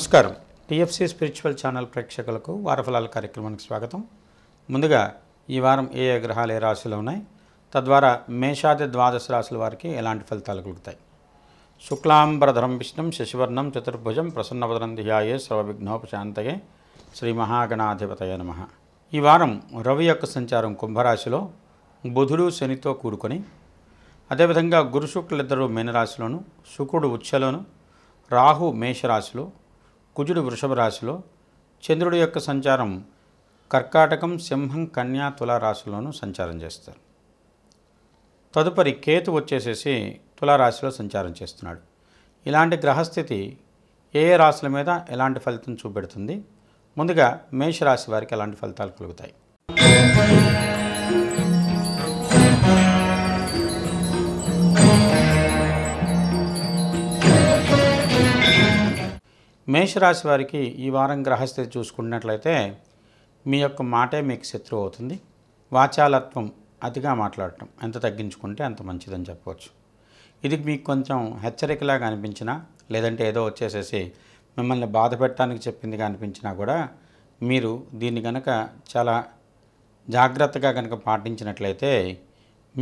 నమస్కారం TFC spiritual channel ప్రేక్షకులకు వారఫలాల కార్యక్రమానికి స్వాగతం ముందుగా ఈ వారం ఏ ఏ గ్రహాలు ఏ రాశిలో ఉన్నాయి తద్వారా మేషాది ద్వాదశ రాశుల వారికి ఎలాంటి ఫలితాలు కలుగుతాయి శుక్లాంబరధరం విష్ణం శశివర్ణం చతుర్భుజం ప్రసన్నవదనం ధ్యాయే సర్వవిఘ్నోపశాంతయే శ్రీ మహాగణాధిపతయ నమ ఈ వారం రవి యొక్క సంచారం కుంభరాశిలో బుధుడు శనితో కూడుకొని అదేవిధంగా గురు మీనరాశిలోను శుకుడు ఉచ్చలోను రాహు మేషరాశిలో కుజుడు వృషభ రాశిలో చంద్రుడి యొక్క సంచారం కర్కాటకం సింహం కన్యా తులారాశిలోనూ సంచారం చేస్తారు తదుపరి కేతు వచ్చేసేసి తులారాశిలో సంచారం చేస్తున్నాడు ఇలాంటి గ్రహస్థితి ఏ ఏ రాశుల మీద ఎలాంటి ఫలితం చూపెడుతుంది ముందుగా మేషరాశి వారికి ఎలాంటి ఫలితాలు కలుగుతాయి మేషరాశి వారికి ఈ వారం గ్రహస్థితి చూసుకున్నట్లయితే మీ యొక్క మాటే మీకు శత్రువు అవుతుంది వాచాలత్వం అతిగా మాట్లాడటం ఎంత తగ్గించుకుంటే అంత మంచిదని చెప్పవచ్చు ఇది మీకు కొంచెం హెచ్చరికలాగా అనిపించినా లేదంటే ఏదో వచ్చేసేసి మిమ్మల్ని బాధ పెట్టడానికి చెప్పిందిగా అనిపించినా కూడా మీరు దీన్ని కనుక చాలా జాగ్రత్తగా కనుక పాటించినట్లయితే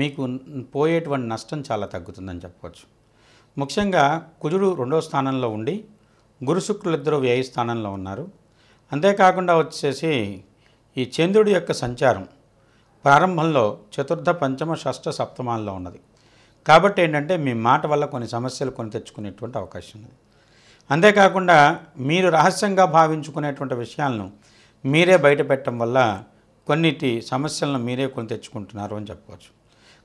మీకు పోయేటువంటి నష్టం చాలా తగ్గుతుందని చెప్పవచ్చు ముఖ్యంగా కుజుడు రెండో స్థానంలో ఉండి గురు శుక్రులిద్దరూ స్థానంలో ఉన్నారు అంతేకాకుండా వచ్చేసి ఈ చంద్రుడి యొక్క సంచారం ప్రారంభంలో చతుర్థ పంచమ షష్ఠ సప్తమాల్లో ఉన్నది కాబట్టి ఏంటంటే మీ మాట వల్ల కొన్ని సమస్యలు కొని తెచ్చుకునేటువంటి అవకాశం ఉంది అంతేకాకుండా మీరు రహస్యంగా భావించుకునేటువంటి విషయాలను మీరే బయట పెట్టడం వల్ల కొన్నిటి సమస్యలను మీరే కొని తెచ్చుకుంటున్నారు అని చెప్పవచ్చు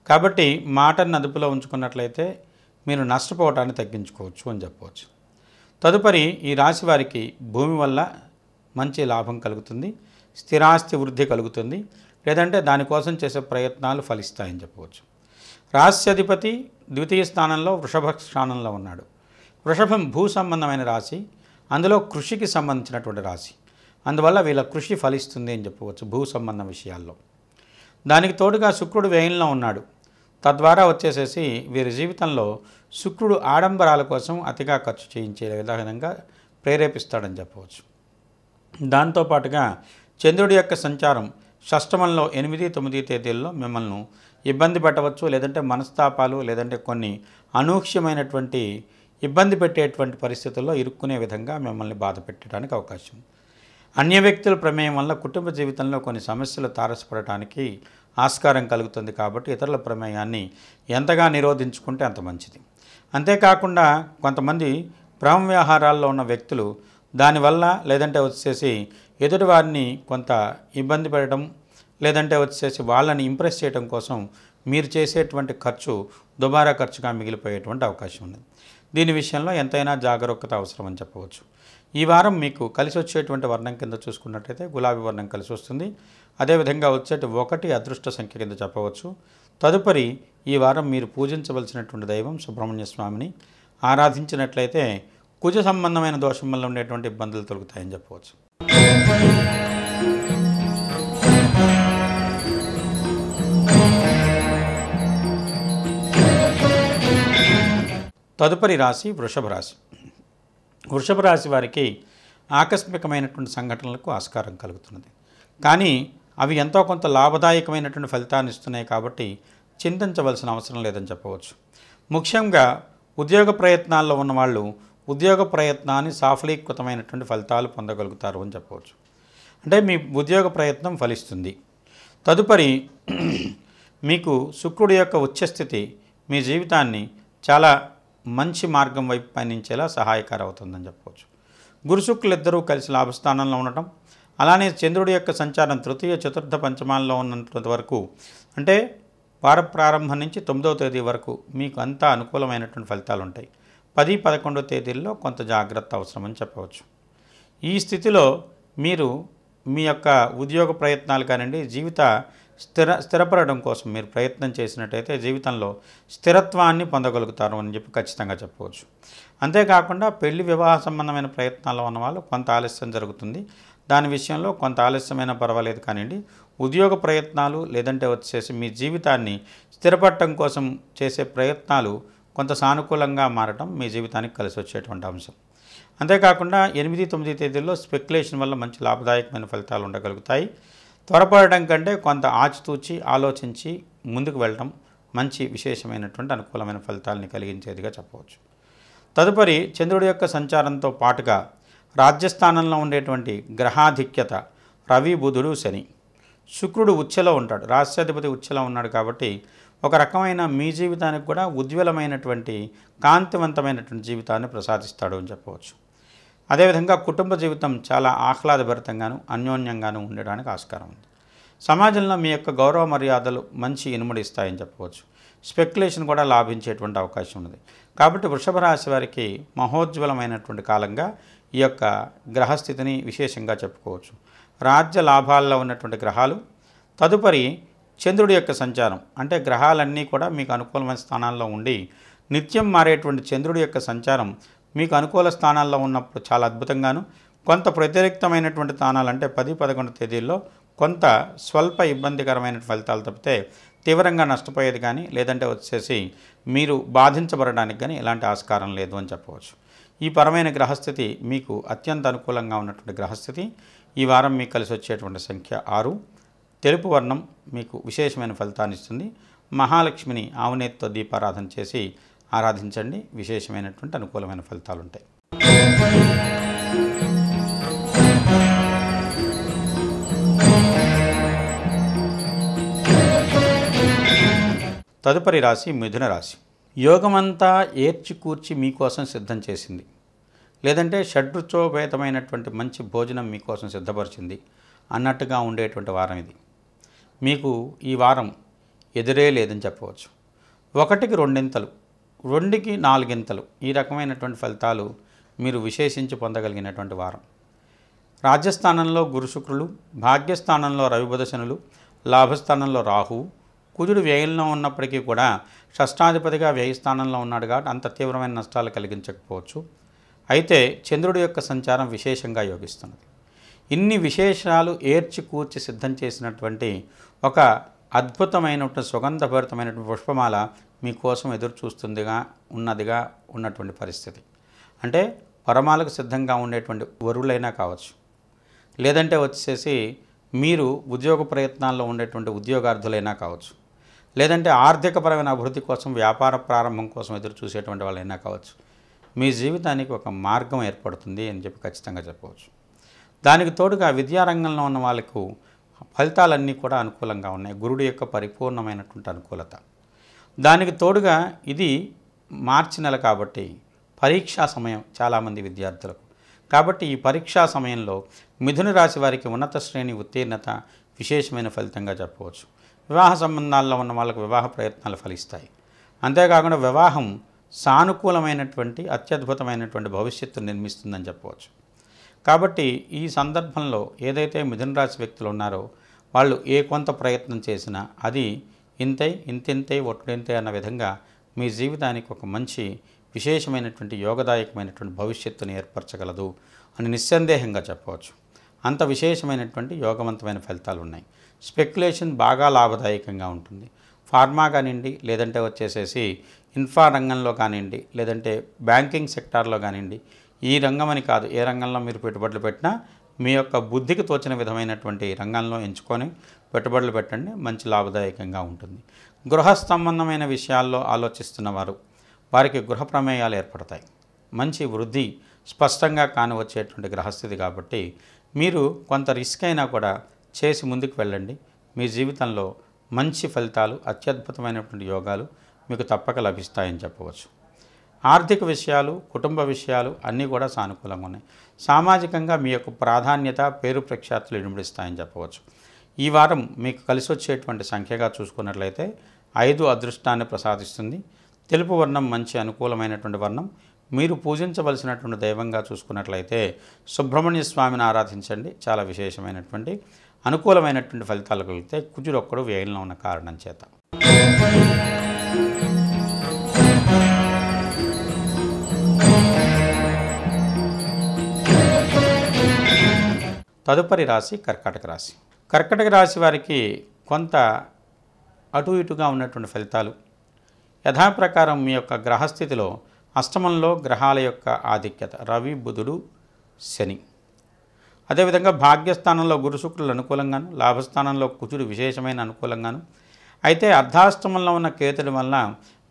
కాబట్టి మాటను అదుపులో ఉంచుకున్నట్లయితే మీరు నష్టపోవటాన్ని తగ్గించుకోవచ్చు అని చెప్పవచ్చు తదుపరి ఈ రాశి వారికి భూమి వల్ల మంచి లాభం కలుగుతుంది స్థిరాస్తి వృద్ధి కలుగుతుంది లేదంటే దానికోసం చేసే ప్రయత్నాలు ఫలిస్తాయని చెప్పవచ్చు అధిపతి ద్వితీయ స్థానంలో వృషభ స్థానంలో ఉన్నాడు వృషభం భూ సంబంధమైన రాశి అందులో కృషికి సంబంధించినటువంటి రాశి అందువల్ల వీళ్ళ కృషి ఫలిస్తుంది అని చెప్పవచ్చు భూ సంబంధ విషయాల్లో దానికి తోడుగా శుక్రుడు వ్యయంలో ఉన్నాడు తద్వారా వచ్చేసేసి వీరి జీవితంలో శుక్రుడు ఆడంబరాల కోసం అతిగా ఖర్చు చేయించే విధంగా ప్రేరేపిస్తాడని చెప్పవచ్చు దాంతోపాటుగా చంద్రుడి యొక్క సంచారం షష్టమంలో ఎనిమిది తొమ్మిది తేదీల్లో మిమ్మల్ని ఇబ్బంది పెట్టవచ్చు లేదంటే మనస్తాపాలు లేదంటే కొన్ని అనూహ్యమైనటువంటి ఇబ్బంది పెట్టేటువంటి పరిస్థితుల్లో ఇరుక్కునే విధంగా మిమ్మల్ని బాధ పెట్టడానికి అవకాశం అన్య వ్యక్తుల ప్రమేయం వల్ల కుటుంబ జీవితంలో కొన్ని సమస్యలు తారసపడటానికి ఆస్కారం కలుగుతుంది కాబట్టి ఇతరుల ప్రమేయాన్ని ఎంతగా నిరోధించుకుంటే అంత మంచిది అంతేకాకుండా కొంతమంది ప్రేమ వ్యవహారాల్లో ఉన్న వ్యక్తులు దానివల్ల లేదంటే వచ్చేసి ఎదుటి వారిని కొంత ఇబ్బంది పెట్టడం లేదంటే వచ్చేసి వాళ్ళని ఇంప్రెస్ చేయడం కోసం మీరు చేసేటువంటి ఖర్చు దుబారా ఖర్చుగా మిగిలిపోయేటువంటి అవకాశం ఉంది దీని విషయంలో ఎంతైనా జాగరూకత అవసరం అని చెప్పవచ్చు ఈ వారం మీకు కలిసి వచ్చేటువంటి వర్ణం కింద చూసుకున్నట్లయితే గులాబీ వర్ణం కలిసి వస్తుంది అదేవిధంగా వచ్చేటి ఒకటి అదృష్ట సంఖ్య కింద చెప్పవచ్చు తదుపరి ఈ వారం మీరు పూజించవలసినటువంటి దైవం సుబ్రహ్మణ్య స్వామిని ఆరాధించినట్లయితే కుజ సంబంధమైన దోషం వల్ల ఉండేటువంటి ఇబ్బందులు తొలుగుతాయని చెప్పవచ్చు తదుపరి రాశి వృషభ రాశి వృషభ రాశి వారికి ఆకస్మికమైనటువంటి సంఘటనలకు ఆస్కారం కలుగుతున్నది కానీ అవి ఎంతో కొంత లాభదాయకమైనటువంటి ఫలితాన్ని ఇస్తున్నాయి కాబట్టి చింతించవలసిన అవసరం లేదని చెప్పవచ్చు ముఖ్యంగా ఉద్యోగ ప్రయత్నాల్లో ఉన్నవాళ్ళు ఉద్యోగ ప్రయత్నాన్ని సాఫలీకృతమైనటువంటి ఫలితాలు పొందగలుగుతారు అని చెప్పవచ్చు అంటే మీ ఉద్యోగ ప్రయత్నం ఫలిస్తుంది తదుపరి మీకు శుక్రుడి యొక్క ఉచ్చస్థితి మీ జీవితాన్ని చాలా మంచి మార్గం వైపు పయనించేలా సహాయకారి అవుతుందని చెప్పవచ్చు గురుశుక్రులు ఇద్దరూ కలిసి లాభస్థానంలో ఉండటం అలానే చంద్రుడి యొక్క సంచారం తృతీయ చతుర్థ పంచమాల్లో ఉన్నంత వరకు అంటే వార ప్రారంభం నుంచి తొమ్మిదవ తేదీ వరకు మీకు అంతా అనుకూలమైనటువంటి ఫలితాలు ఉంటాయి పది పదకొండో తేదీల్లో కొంత జాగ్రత్త అవసరమని చెప్పవచ్చు ఈ స్థితిలో మీరు మీ యొక్క ఉద్యోగ ప్రయత్నాలు కానివ్వండి జీవిత స్థిర స్థిరపడడం కోసం మీరు ప్రయత్నం చేసినట్టయితే జీవితంలో స్థిరత్వాన్ని పొందగలుగుతారు అని చెప్పి ఖచ్చితంగా చెప్పవచ్చు అంతేకాకుండా పెళ్లి వివాహ సంబంధమైన ప్రయత్నాల్లో ఉన్న వాళ్ళు కొంత ఆలస్యం జరుగుతుంది దాని విషయంలో కొంత ఆలస్యమైనా పర్వాలేదు కానివ్వండి ఉద్యోగ ప్రయత్నాలు లేదంటే వచ్చేసి మీ జీవితాన్ని స్థిరపడటం కోసం చేసే ప్రయత్నాలు కొంత సానుకూలంగా మారటం మీ జీవితానికి కలిసి వచ్చేటువంటి అంశం అంతేకాకుండా ఎనిమిది తొమ్మిది తేదీల్లో స్పెక్యులేషన్ వల్ల మంచి లాభదాయకమైన ఫలితాలు ఉండగలుగుతాయి త్వరపడడం కంటే కొంత ఆచితూచి ఆలోచించి ముందుకు వెళ్ళడం మంచి విశేషమైనటువంటి అనుకూలమైన ఫలితాలని కలిగించేదిగా చెప్పవచ్చు తదుపరి చంద్రుడి యొక్క సంచారంతో పాటుగా రాజ్యస్థానంలో ఉండేటువంటి గ్రహాధిక్యత రవి బుధుడు శని శుక్రుడు ఉచ్చలో ఉంటాడు రాష్ట్రాధిపతి ఉచ్చలో ఉన్నాడు కాబట్టి ఒక రకమైన మీ జీవితానికి కూడా ఉజ్వలమైనటువంటి కాంతివంతమైనటువంటి జీవితాన్ని ప్రసాదిస్తాడు అని చెప్పవచ్చు అదేవిధంగా కుటుంబ జీవితం చాలా ఆహ్లాదభరితంగాను అన్యోన్యంగాను ఉండడానికి ఆస్కారం ఉంది సమాజంలో మీ యొక్క గౌరవ మర్యాదలు మంచి ఇనుమడిస్తాయని చెప్పవచ్చు స్పెక్యులేషన్ కూడా లాభించేటువంటి అవకాశం ఉంది కాబట్టి వృషభ రాశి వారికి మహోజ్వలమైనటువంటి కాలంగా ఈ యొక్క గ్రహస్థితిని విశేషంగా చెప్పుకోవచ్చు రాజ్య లాభాల్లో ఉన్నటువంటి గ్రహాలు తదుపరి చంద్రుడి యొక్క సంచారం అంటే గ్రహాలన్నీ కూడా మీకు అనుకూలమైన స్థానాల్లో ఉండి నిత్యం మారేటువంటి చంద్రుడి యొక్క సంచారం మీకు అనుకూల స్థానాల్లో ఉన్నప్పుడు చాలా అద్భుతంగాను కొంత ప్రతిరిక్తమైనటువంటి స్థానాలు అంటే పది పదకొండు తేదీల్లో కొంత స్వల్ప ఇబ్బందికరమైన ఫలితాలు తప్పితే తీవ్రంగా నష్టపోయేది కానీ లేదంటే వచ్చేసి మీరు బాధించబడడానికి కానీ ఎలాంటి ఆస్కారం లేదు అని చెప్పవచ్చు ఈ పరమైన గ్రహస్థితి మీకు అత్యంత అనుకూలంగా ఉన్నటువంటి గ్రహస్థితి ఈ వారం మీకు కలిసి వచ్చేటువంటి సంఖ్య ఆరు తెలుపు వర్ణం మీకు విశేషమైన ఫలితాన్ని ఇస్తుంది మహాలక్ష్మిని ఆవునేతితో దీపారాధన చేసి ఆరాధించండి విశేషమైనటువంటి అనుకూలమైన ఫలితాలు ఉంటాయి తదుపరి రాశి మిథున రాశి యోగమంతా ఏర్చి కూర్చి మీకోసం సిద్ధం చేసింది లేదంటే షడ్రుచోభేదమైనటువంటి మంచి భోజనం మీకోసం సిద్ధపరిచింది అన్నట్టుగా ఉండేటువంటి వారం ఇది మీకు ఈ వారం ఎదురే లేదని చెప్పవచ్చు ఒకటికి రెండింతలు రెండుకి నాలుగింతలు ఈ రకమైనటువంటి ఫలితాలు మీరు విశేషించి పొందగలిగినటువంటి వారం రాజ్యస్థానంలో గురుశుక్రులు భాగ్యస్థానంలో రవిభదశనులు లాభస్థానంలో రాహువు కుజుడు వ్యయంలో ఉన్నప్పటికీ కూడా షష్టాధిపతిగా స్థానంలో ఉన్నాడు కాబట్టి అంత తీవ్రమైన నష్టాలు కలిగించకపోవచ్చు అయితే చంద్రుడి యొక్క సంచారం విశేషంగా యోగిస్తున్నది ఇన్ని విశేషాలు ఏర్చి కూర్చి సిద్ధం చేసినటువంటి ఒక అద్భుతమైనటువంటి సుగంధభరితమైనటువంటి పుష్పమాల మీకోసం ఎదురు చూస్తుందిగా ఉన్నదిగా ఉన్నటువంటి పరిస్థితి అంటే వరమాలకు సిద్ధంగా ఉండేటువంటి వరులైనా కావచ్చు లేదంటే వచ్చేసి మీరు ఉద్యోగ ప్రయత్నాల్లో ఉండేటువంటి ఉద్యోగార్థులైనా కావచ్చు లేదంటే ఆర్థికపరమైన అభివృద్ధి కోసం వ్యాపార ప్రారంభం కోసం ఎదురు చూసేటువంటి వాళ్ళైనా కావచ్చు మీ జీవితానికి ఒక మార్గం ఏర్పడుతుంది అని చెప్పి ఖచ్చితంగా చెప్పవచ్చు దానికి తోడుగా విద్యారంగంలో ఉన్న వాళ్ళకు ఫలితాలన్నీ కూడా అనుకూలంగా ఉన్నాయి గురుడు యొక్క పరిపూర్ణమైనటువంటి అనుకూలత దానికి తోడుగా ఇది మార్చి నెల కాబట్టి పరీక్షా సమయం చాలామంది విద్యార్థులకు కాబట్టి ఈ పరీక్షా సమయంలో మిథున రాశి వారికి ఉన్నత శ్రేణి ఉత్తీర్ణత విశేషమైన ఫలితంగా చెప్పవచ్చు వివాహ సంబంధాల్లో ఉన్న వాళ్ళకు వివాహ ప్రయత్నాలు ఫలిస్తాయి అంతేకాకుండా వివాహం సానుకూలమైనటువంటి అత్యద్భుతమైనటువంటి భవిష్యత్తు నిర్మిస్తుందని చెప్పవచ్చు కాబట్టి ఈ సందర్భంలో ఏదైతే మిథున రాశి వ్యక్తులు ఉన్నారో వాళ్ళు ఏ కొంత ప్రయత్నం చేసినా అది ఇంతై ఇంతింతై ఒట్టింతే అన్న విధంగా మీ జీవితానికి ఒక మంచి విశేషమైనటువంటి యోగదాయకమైనటువంటి భవిష్యత్తును ఏర్పరచగలదు అని నిస్సందేహంగా చెప్పవచ్చు అంత విశేషమైనటువంటి యోగవంతమైన ఫలితాలు ఉన్నాయి స్పెక్యులేషన్ బాగా లాభదాయకంగా ఉంటుంది ఫార్మా కానివ్వండి లేదంటే వచ్చేసేసి ఇన్ఫ్రా రంగంలో కానివ్వండి లేదంటే బ్యాంకింగ్ సెక్టార్లో కానివ్వండి ఈ రంగం అని కాదు ఏ రంగంలో మీరు పెట్టుబడులు పెట్టినా మీ యొక్క బుద్ధికి తోచిన విధమైనటువంటి రంగంలో ఎంచుకొని పెట్టుబడులు పెట్టండి మంచి లాభదాయకంగా ఉంటుంది గృహ సంబంధమైన విషయాల్లో ఆలోచిస్తున్న వారు వారికి గృహ ప్రమేయాలు ఏర్పడతాయి మంచి వృద్ధి స్పష్టంగా కానివచ్చేటువంటి గ్రహస్థితి కాబట్టి మీరు కొంత రిస్క్ అయినా కూడా చేసి ముందుకు వెళ్ళండి మీ జీవితంలో మంచి ఫలితాలు అత్యద్భుతమైనటువంటి యోగాలు మీకు తప్పక లభిస్తాయని చెప్పవచ్చు ఆర్థిక విషయాలు కుటుంబ విషయాలు అన్నీ కూడా సానుకూలంగా ఉన్నాయి సామాజికంగా మీ యొక్క ప్రాధాన్యత పేరు ప్రఖ్యాతులు ఇనుమడిస్తాయని చెప్పవచ్చు ఈ వారం మీకు కలిసి వచ్చేటువంటి సంఖ్యగా చూసుకున్నట్లయితే ఐదు అదృష్టాన్ని ప్రసాదిస్తుంది తెలుపు వర్ణం మంచి అనుకూలమైనటువంటి వర్ణం మీరు పూజించవలసినటువంటి దైవంగా చూసుకున్నట్లయితే సుబ్రహ్మణ్య స్వామిని ఆరాధించండి చాలా విశేషమైనటువంటి అనుకూలమైనటువంటి ఫలితాలు కలిగితే కుజుడు ఒక్కడు వేయంలో ఉన్న కారణం చేత తదుపరి రాశి కర్కాటక రాశి కర్కటక రాశి వారికి కొంత అటు ఇటుగా ఉన్నటువంటి ఫలితాలు యథాప్రకారం మీ యొక్క గ్రహస్థితిలో అష్టమంలో గ్రహాల యొక్క ఆధిక్యత రవి బుధుడు శని అదేవిధంగా భాగ్యస్థానంలో గురుశుక్రులు అనుకూలంగాను లాభస్థానంలో కుచుడు విశేషమైన అనుకూలంగాను అయితే అర్ధాష్టమంలో ఉన్న కేతుడి వలన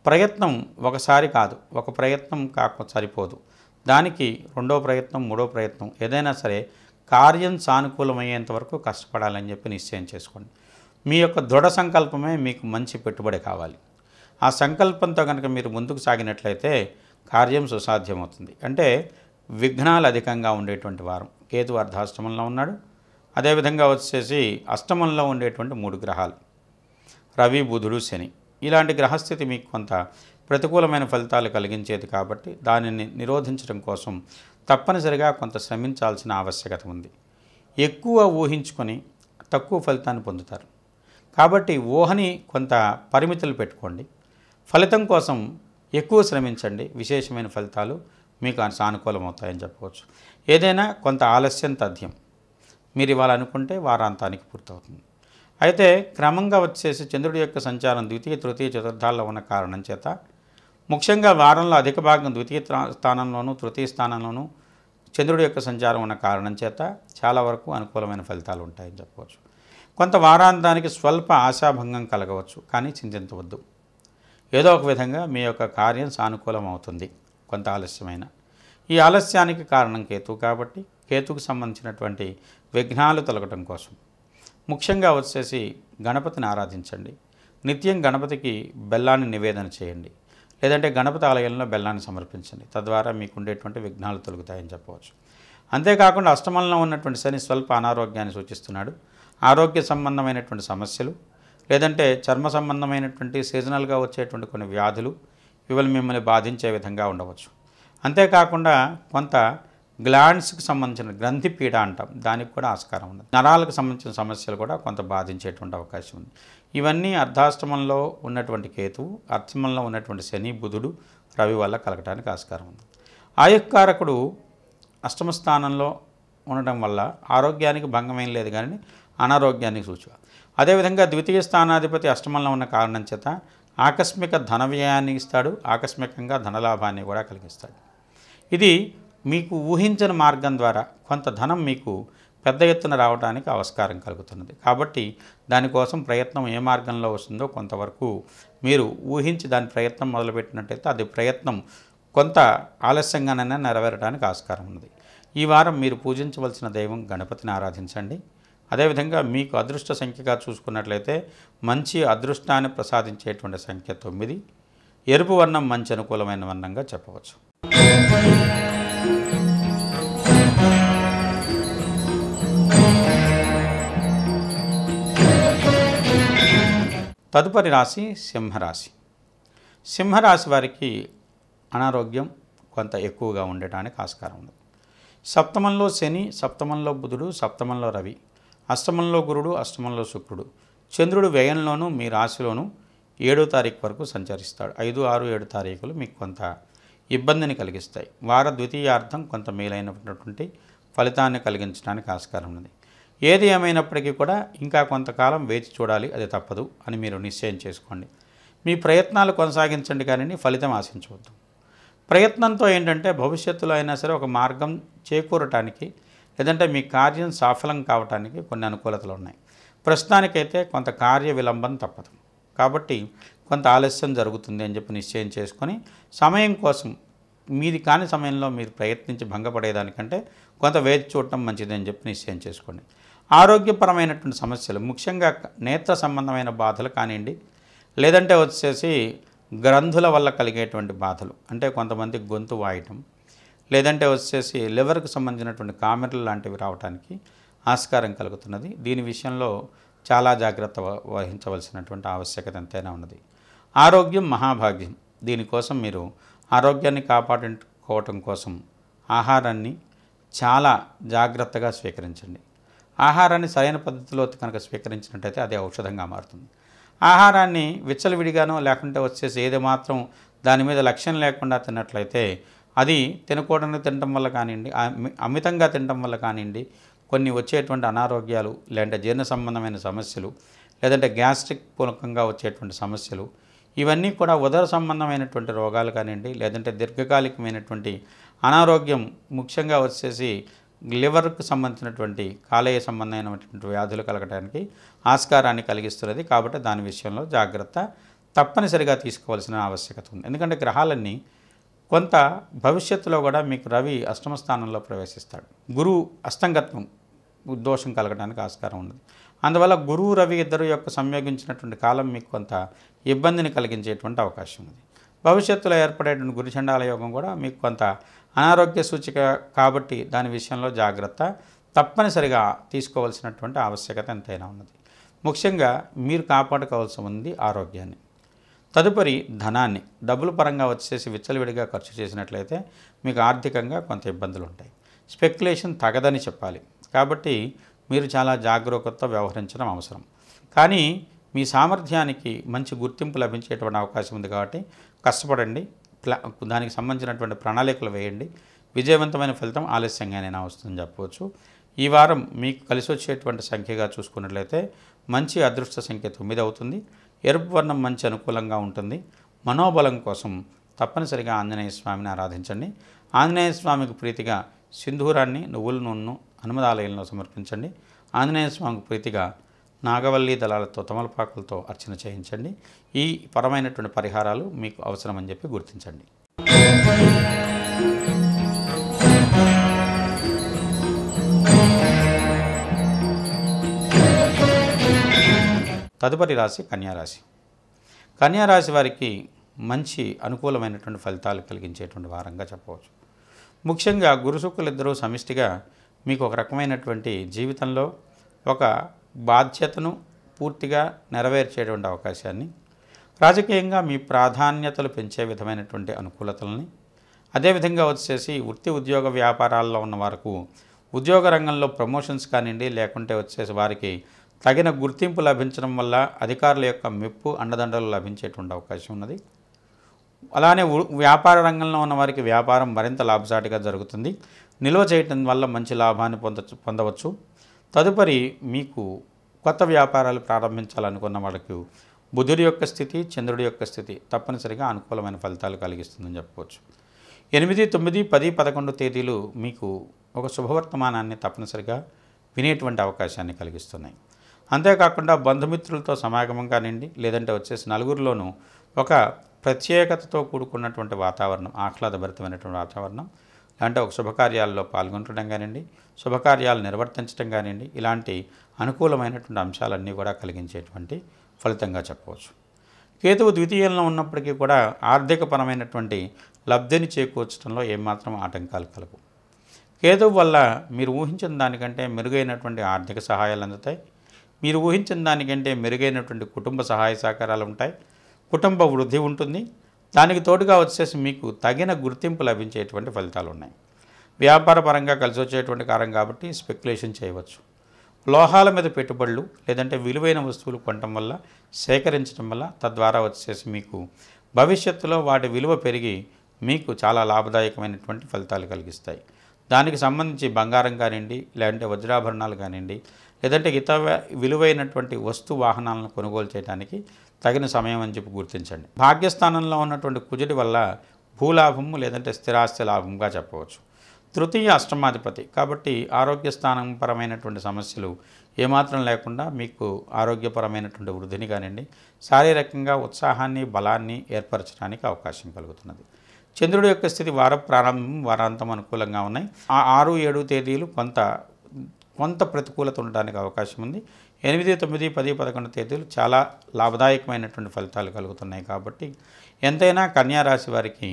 ప్రయత్నం ఒకసారి కాదు ఒక ప్రయత్నం కాక సరిపోదు దానికి రెండో ప్రయత్నం మూడో ప్రయత్నం ఏదైనా సరే కార్యం సానుకూలమయ్యేంత వరకు కష్టపడాలని చెప్పి నిశ్చయం చేసుకోండి మీ యొక్క దృఢ సంకల్పమే మీకు మంచి పెట్టుబడి కావాలి ఆ సంకల్పంతో కనుక మీరు ముందుకు సాగినట్లయితే కార్యం సుసాధ్యమవుతుంది అంటే విఘ్నాలు అధికంగా ఉండేటువంటి వారం కేతు అర్ధాష్టమంలో ఉన్నాడు అదేవిధంగా వచ్చేసి అష్టమంలో ఉండేటువంటి మూడు గ్రహాలు రవి బుధుడు శని ఇలాంటి గ్రహస్థితి మీకు కొంత ప్రతికూలమైన ఫలితాలు కలిగించేది కాబట్టి దానిని నిరోధించడం కోసం తప్పనిసరిగా కొంత శ్రమించాల్సిన ఆవశ్యకత ఉంది ఎక్కువ ఊహించుకొని తక్కువ ఫలితాన్ని పొందుతారు కాబట్టి ఊహని కొంత పరిమితులు పెట్టుకోండి ఫలితం కోసం ఎక్కువ శ్రమించండి విశేషమైన ఫలితాలు మీకు సానుకూలమవుతాయని చెప్పవచ్చు ఏదైనా కొంత ఆలస్యం తథ్యం మీరు ఇవాళ అనుకుంటే వారాంతానికి పూర్తవుతుంది అయితే క్రమంగా వచ్చేసి చంద్రుడి యొక్క సంచారం ద్వితీయ తృతీయ చతుర్థాల్లో ఉన్న కారణం చేత ముఖ్యంగా వారంలో అధిక భాగం ద్వితీయ స్థానంలోనూ తృతీయ స్థానంలోనూ చంద్రుడి యొక్క సంచారం ఉన్న కారణం చేత చాలా వరకు అనుకూలమైన ఫలితాలు ఉంటాయని చెప్పవచ్చు కొంత వారాంతానికి స్వల్ప ఆశాభంగం కలగవచ్చు కానీ చింతించవద్దు ఏదో ఒక విధంగా మీ యొక్క కార్యం సానుకూలం అవుతుంది కొంత ఆలస్యమైన ఈ ఆలస్యానికి కారణం కేతు కాబట్టి కేతుకు సంబంధించినటువంటి విఘ్నాలు తొలగటం కోసం ముఖ్యంగా వచ్చేసి గణపతిని ఆరాధించండి నిత్యం గణపతికి బెల్లాన్ని నివేదన చేయండి లేదంటే గణపతి ఆలయంలో బెల్లాన్ని సమర్పించండి తద్వారా మీకు ఉండేటువంటి విఘ్నాలు తొలుగుతాయని చెప్పవచ్చు అంతేకాకుండా అష్టమంలో ఉన్నటువంటి శని స్వల్ప అనారోగ్యాన్ని సూచిస్తున్నాడు ఆరోగ్య సంబంధమైనటువంటి సమస్యలు లేదంటే చర్మ సంబంధమైనటువంటి సీజనల్గా వచ్చేటువంటి కొన్ని వ్యాధులు ఇవలు మిమ్మల్ని బాధించే విధంగా ఉండవచ్చు అంతేకాకుండా కొంత గ్లాండ్స్కి సంబంధించిన గ్రంథి పీడ అంటాం దానికి కూడా ఆస్కారం ఉంది నరాలకు సంబంధించిన సమస్యలు కూడా కొంత బాధించేటువంటి అవకాశం ఉంది ఇవన్నీ అర్ధాష్టమంలో ఉన్నటువంటి కేతువు అర్థమంలో ఉన్నటువంటి శని బుధుడు రవి వల్ల కలగటానికి ఆస్కారం ఉంది ఆయుక్కారకుడు అష్టమ స్థానంలో ఉండటం వల్ల ఆరోగ్యానికి భంగమేం లేదు కానీ అనారోగ్యానికి సూచిక అదేవిధంగా ద్వితీయ స్థానాధిపతి అష్టమంలో ఉన్న కారణం చేత ఆకస్మిక ధన వ్యయాన్ని ఇస్తాడు ఆకస్మికంగా ధనలాభాన్ని కూడా కలిగిస్తాడు ఇది మీకు ఊహించిన మార్గం ద్వారా కొంత ధనం మీకు పెద్ద ఎత్తున రావడానికి ఆవిష్కారం కలుగుతున్నది కాబట్టి దానికోసం ప్రయత్నం ఏ మార్గంలో వస్తుందో కొంతవరకు మీరు ఊహించి దాని ప్రయత్నం మొదలుపెట్టినట్టయితే అది ప్రయత్నం కొంత ఆలస్యంగానైనా నెరవేరడానికి ఆస్కారం ఉన్నది ఈ వారం మీరు పూజించవలసిన దైవం గణపతిని ఆరాధించండి అదేవిధంగా మీకు అదృష్ట సంఖ్యగా చూసుకున్నట్లయితే మంచి అదృష్టాన్ని ప్రసాదించేటువంటి సంఖ్య తొమ్మిది ఎరుపు వర్ణం మంచి అనుకూలమైన వర్ణంగా చెప్పవచ్చు తదుపరి రాశి సింహరాశి సింహరాశి వారికి అనారోగ్యం కొంత ఎక్కువగా ఉండటానికి ఆస్కారం ఉంది సప్తమంలో శని సప్తమంలో బుధుడు సప్తమంలో రవి అష్టమంలో గురుడు అష్టమంలో శుక్రుడు చంద్రుడు వ్యయంలోనూ మీ రాశిలోనూ ఏడో తారీఖు వరకు సంచరిస్తాడు ఐదు ఆరు ఏడు తారీఖులు మీకు కొంత ఇబ్బందిని కలిగిస్తాయి వార ద్వితీయార్థం కొంత మేలైనటువంటి ఫలితాన్ని కలిగించడానికి ఆస్కారం ఉన్నది ఏది ఏమైనప్పటికీ కూడా ఇంకా కొంతకాలం వేచి చూడాలి అది తప్పదు అని మీరు నిశ్చయం చేసుకోండి మీ ప్రయత్నాలు కొనసాగించండి కానీ ఫలితం ఆశించవద్దు ప్రయత్నంతో ఏంటంటే భవిష్యత్తులో అయినా సరే ఒక మార్గం చేకూరటానికి లేదంటే మీ కార్యం సఫలం కావటానికి కొన్ని అనుకూలతలు ఉన్నాయి ప్రస్తుతానికైతే కొంత కార్య విలంబం తప్పదు కాబట్టి కొంత ఆలస్యం జరుగుతుంది అని చెప్పి నిశ్చయం చేసుకొని సమయం కోసం మీది కాని సమయంలో మీరు ప్రయత్నించి భంగపడేదానికంటే కొంత వేచి చూడటం మంచిది అని చెప్పి నిశ్చయం చేసుకోండి ఆరోగ్యపరమైనటువంటి సమస్యలు ముఖ్యంగా నేత్ర సంబంధమైన బాధలు కానివ్వండి లేదంటే వచ్చేసి గ్రంథుల వల్ల కలిగేటువంటి బాధలు అంటే కొంతమంది గొంతు వాయటం లేదంటే వచ్చేసి లివర్కు సంబంధించినటువంటి కామెరలు లాంటివి రావడానికి ఆస్కారం కలుగుతున్నది దీని విషయంలో చాలా జాగ్రత్త వహించవలసినటువంటి ఆవశ్యకత ఎంతైనా ఉన్నది ఆరోగ్యం మహాభాగ్యం దీనికోసం మీరు ఆరోగ్యాన్ని కాపాడుకోవటం కోసం ఆహారాన్ని చాలా జాగ్రత్తగా స్వీకరించండి ఆహారాన్ని సరైన పద్ధతిలో కనుక స్వీకరించినట్టయితే అది ఔషధంగా మారుతుంది ఆహారాన్ని విచ్చలవిడిగానో లేకుంటే వచ్చేసి ఏది మాత్రం దాని మీద లక్ష్యం లేకుండా తిన్నట్లయితే అది తినకూడని తినటం వల్ల కానివ్వండి అమితంగా తినటం వల్ల కానివ్వండి కొన్ని వచ్చేటువంటి అనారోగ్యాలు లేదంటే జీర్ణ సంబంధమైన సమస్యలు లేదంటే గ్యాస్ట్రిక్ పూలకంగా వచ్చేటువంటి సమస్యలు ఇవన్నీ కూడా ఉదర సంబంధమైనటువంటి రోగాలు కానివ్వండి లేదంటే దీర్ఘకాలికమైనటువంటి అనారోగ్యం ముఖ్యంగా వచ్చేసి లివర్కు సంబంధించినటువంటి కాలేయ సంబంధమైనటువంటి వ్యాధులు కలగడానికి ఆస్కారాన్ని కలిగిస్తున్నది కాబట్టి దాని విషయంలో జాగ్రత్త తప్పనిసరిగా తీసుకోవాల్సిన ఆవశ్యకత ఉంది ఎందుకంటే గ్రహాలన్నీ కొంత భవిష్యత్తులో కూడా మీకు రవి అష్టమ స్థానంలో ప్రవేశిస్తాడు గురువు అస్తంగత్వం దోషం కలగడానికి ఆస్కారం ఉండదు అందువల్ల గురువు రవి ఇద్దరు యొక్క సంయోగించినటువంటి కాలం మీకు కొంత ఇబ్బందిని కలిగించేటువంటి అవకాశం ఉంది భవిష్యత్తులో ఏర్పడేటువంటి గురిచండాల యోగం కూడా మీకు కొంత అనారోగ్య సూచిక కాబట్టి దాని విషయంలో జాగ్రత్త తప్పనిసరిగా తీసుకోవాల్సినటువంటి ఆవశ్యకత ఎంతైనా ఉన్నది ముఖ్యంగా మీరు కాపాడుకోవాల్సి ఉంది ఆరోగ్యాన్ని తదుపరి ధనాన్ని డబ్బుల పరంగా వచ్చేసి విచ్చలవిడిగా ఖర్చు చేసినట్లయితే మీకు ఆర్థికంగా కొంత ఇబ్బందులు ఉంటాయి స్పెక్యులేషన్ తగదని చెప్పాలి కాబట్టి మీరు చాలా జాగ్రత్తతో వ్యవహరించడం అవసరం కానీ మీ సామర్థ్యానికి మంచి గుర్తింపు లభించేటువంటి అవకాశం ఉంది కాబట్టి కష్టపడండి దానికి సంబంధించినటువంటి ప్రణాళికలు వేయండి విజయవంతమైన ఫలితం ఆలస్యంగానైనా వస్తుందని చెప్పవచ్చు ఈ వారం మీకు కలిసి వచ్చేటువంటి సంఖ్యగా చూసుకున్నట్లయితే మంచి అదృష్ట సంఖ్య తొమ్మిది అవుతుంది ఎరుపు వర్ణం మంచి అనుకూలంగా ఉంటుంది మనోబలం కోసం తప్పనిసరిగా ఆంజనేయ స్వామిని ఆరాధించండి ఆంజనేయ స్వామికి ప్రీతిగా సింధూరాన్ని నువ్వుల నూనెను హనుమదాలయంలో సమర్పించండి ఆంజనేయ స్వామికి ప్రీతిగా నాగవల్లి దళాలతో తమలపాకులతో అర్చన చేయించండి ఈ పరమైనటువంటి పరిహారాలు మీకు అవసరమని చెప్పి గుర్తించండి తదుపరి రాశి కన్యారాశి కన్యారాశి వారికి మంచి అనుకూలమైనటువంటి ఫలితాలు కలిగించేటువంటి వారంగా చెప్పవచ్చు ముఖ్యంగా గురుశుక్కులిద్దరూ సమిష్టిగా మీకు ఒక రకమైనటువంటి జీవితంలో ఒక బాధ్యతను పూర్తిగా నెరవేర్చేటువంటి అవకాశాన్ని రాజకీయంగా మీ ప్రాధాన్యతలు పెంచే విధమైనటువంటి అనుకూలతల్ని అదేవిధంగా వచ్చేసి వృత్తి ఉద్యోగ వ్యాపారాల్లో ఉన్న వారికి ఉద్యోగ రంగంలో ప్రమోషన్స్ కానివ్వండి లేకుంటే వచ్చేసి వారికి తగిన గుర్తింపు లభించడం వల్ల అధికారుల యొక్క మెప్పు అండదండలు లభించేటువంటి అవకాశం ఉన్నది అలానే వ్యాపార రంగంలో ఉన్న వారికి వ్యాపారం మరింత లాభసాటిగా జరుగుతుంది నిల్వ చేయటం వల్ల మంచి లాభాన్ని పొందచ్చు పొందవచ్చు తదుపరి మీకు కొత్త వ్యాపారాలు ప్రారంభించాలనుకున్న వాళ్ళకు బుధుడి యొక్క స్థితి చంద్రుడి యొక్క స్థితి తప్పనిసరిగా అనుకూలమైన ఫలితాలు కలిగిస్తుందని చెప్పుకోవచ్చు ఎనిమిది తొమ్మిది పది పదకొండు తేదీలు మీకు ఒక శుభవర్తమానాన్ని తప్పనిసరిగా వినేటువంటి అవకాశాన్ని కలిగిస్తున్నాయి అంతేకాకుండా బంధుమిత్రులతో సమాగమం కానివ్వండి లేదంటే వచ్చేసి నలుగురిలోనూ ఒక ప్రత్యేకతతో కూడుకున్నటువంటి వాతావరణం ఆహ్లాదభరితమైనటువంటి వాతావరణం అంటే ఒక శుభకార్యాల్లో పాల్గొనడం కానివ్వండి శుభకార్యాలు నిర్వర్తించడం కానివ్వండి ఇలాంటి అనుకూలమైనటువంటి అంశాలన్నీ కూడా కలిగించేటువంటి ఫలితంగా చెప్పవచ్చు కేతువు ద్వితీయంలో ఉన్నప్పటికీ కూడా ఆర్థికపరమైనటువంటి లబ్ధిని చేకూర్చడంలో ఏమాత్రం ఆటంకాలు కలవు కేతువు వల్ల మీరు ఊహించిన దానికంటే మెరుగైనటువంటి ఆర్థిక సహాయాలు అందుతాయి మీరు ఊహించిన దానికంటే మెరుగైనటువంటి కుటుంబ సహాయ సహకారాలు ఉంటాయి కుటుంబ వృద్ధి ఉంటుంది దానికి తోడుగా వచ్చేసి మీకు తగిన గుర్తింపు లభించేటువంటి ఫలితాలు ఉన్నాయి వ్యాపార పరంగా కలిసి వచ్చేటువంటి కారం కాబట్టి స్పెక్యులేషన్ చేయవచ్చు లోహాల మీద పెట్టుబడులు లేదంటే విలువైన వస్తువులు కొనటం వల్ల సేకరించడం వల్ల తద్వారా వచ్చేసి మీకు భవిష్యత్తులో వాటి విలువ పెరిగి మీకు చాలా లాభదాయకమైనటువంటి ఫలితాలు కలిగిస్తాయి దానికి సంబంధించి బంగారం కానివ్వండి లేదంటే వజ్రాభరణాలు కానివ్వండి లేదంటే ఇతర విలువైనటువంటి వస్తు వాహనాలను కొనుగోలు చేయడానికి తగిన సమయం అని చెప్పి గుర్తించండి భాగ్యస్థానంలో ఉన్నటువంటి కుజుడి వల్ల భూలాభము లేదంటే స్థిరాస్తి లాభంగా చెప్పవచ్చు తృతీయ అష్టమాధిపతి కాబట్టి ఆరోగ్య పరమైనటువంటి సమస్యలు ఏమాత్రం లేకుండా మీకు ఆరోగ్యపరమైనటువంటి వృద్ధిని కానివ్వండి శారీరకంగా ఉత్సాహాన్ని బలాన్ని ఏర్పరచడానికి అవకాశం కలుగుతున్నది చంద్రుడి యొక్క స్థితి వార ప్రారంభం వారాంతం అనుకూలంగా ఉన్నాయి ఆ ఆరు ఏడు తేదీలు కొంత కొంత ప్రతికూలత ఉండడానికి అవకాశం ఉంది ఎనిమిది తొమ్మిది పది పదకొండు తేదీలు చాలా లాభదాయకమైనటువంటి ఫలితాలు కలుగుతున్నాయి కాబట్టి ఎంతైనా కన్యారాశి వారికి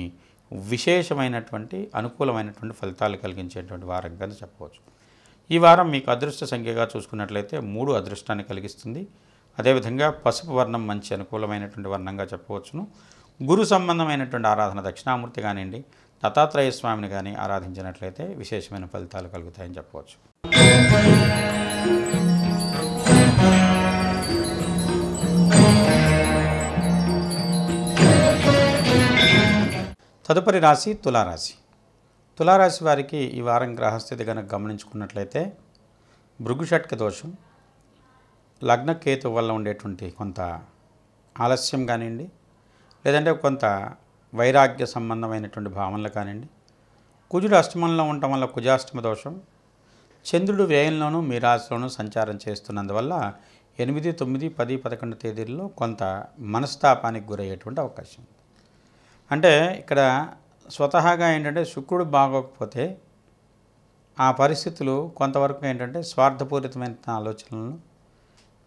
విశేషమైనటువంటి అనుకూలమైనటువంటి ఫలితాలు కలిగించేటువంటి వారం కింద చెప్పవచ్చు ఈ వారం మీకు అదృష్ట సంఖ్యగా చూసుకున్నట్లయితే మూడు అదృష్టాన్ని కలిగిస్తుంది అదేవిధంగా పసుపు వర్ణం మంచి అనుకూలమైనటువంటి వర్ణంగా చెప్పవచ్చును గురు సంబంధమైనటువంటి ఆరాధన దక్షిణామూర్తి కానివ్వండి దత్తాత్రేయ స్వామిని కానీ ఆరాధించినట్లయితే విశేషమైన ఫలితాలు కలుగుతాయని చెప్పవచ్చు తదుపరి రాశి తులారాశి తులారాశి వారికి ఈ వారం గ్రహస్థితి కనుక గమనించుకున్నట్లయితే భృగుషట్క దోషం లగ్నకేతు వల్ల ఉండేటువంటి కొంత ఆలస్యం కానివ్వండి లేదంటే కొంత వైరాగ్య సంబంధమైనటువంటి భావనలు కానివ్వండి కుజుడు అష్టమంలో ఉండటం వల్ల కుజాష్టమ దోషం చంద్రుడు వ్యయంలోనూ మీ రాశిలోనూ సంచారం చేస్తున్నందువల్ల ఎనిమిది తొమ్మిది పది పదకొండు తేదీల్లో కొంత మనస్తాపానికి గురయ్యేటువంటి అవకాశం ఉంది అంటే ఇక్కడ స్వతహాగా ఏంటంటే శుక్రుడు బాగోకపోతే ఆ పరిస్థితులు కొంతవరకు ఏంటంటే స్వార్థపూరితమైన ఆలోచనలను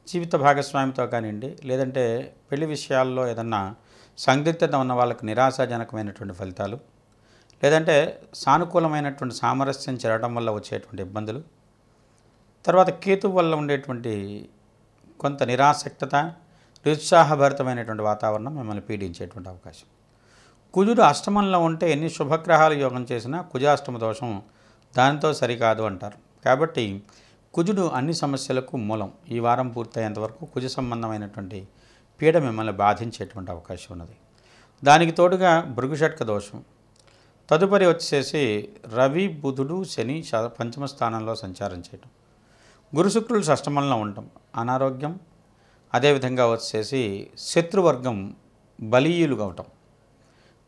జీవిత భాగస్వామితో కానివ్వండి లేదంటే పెళ్లి విషయాల్లో ఏదన్నా సందిగ్ధత ఉన్న వాళ్ళకి నిరాశాజనకమైనటువంటి ఫలితాలు లేదంటే సానుకూలమైనటువంటి సామరస్యం చేరడం వల్ల వచ్చేటువంటి ఇబ్బందులు తర్వాత కేతు వల్ల ఉండేటువంటి కొంత నిరాసక్తత నిరుత్సాహభరితమైనటువంటి వాతావరణం మిమ్మల్ని పీడించేటువంటి అవకాశం కుజుడు అష్టమంలో ఉంటే ఎన్ని శుభగ్రహాలు యోగం చేసినా కుజాష్టమ దోషం దానితో సరికాదు అంటారు కాబట్టి కుజుడు అన్ని సమస్యలకు మూలం ఈ వారం పూర్తయ్యేంతవరకు కుజ సంబంధమైనటువంటి పీడ మిమ్మల్ని బాధించేటువంటి అవకాశం ఉన్నది దానికి తోడుగా భృగుషట్క దోషం తదుపరి వచ్చేసి రవి బుధుడు శని పంచమ స్థానంలో సంచారం చేయటం గురు శుక్రులు షష్టమంలో ఉండటం అనారోగ్యం అదేవిధంగా వచ్చేసి శత్రువర్గం బలీయులు కావటం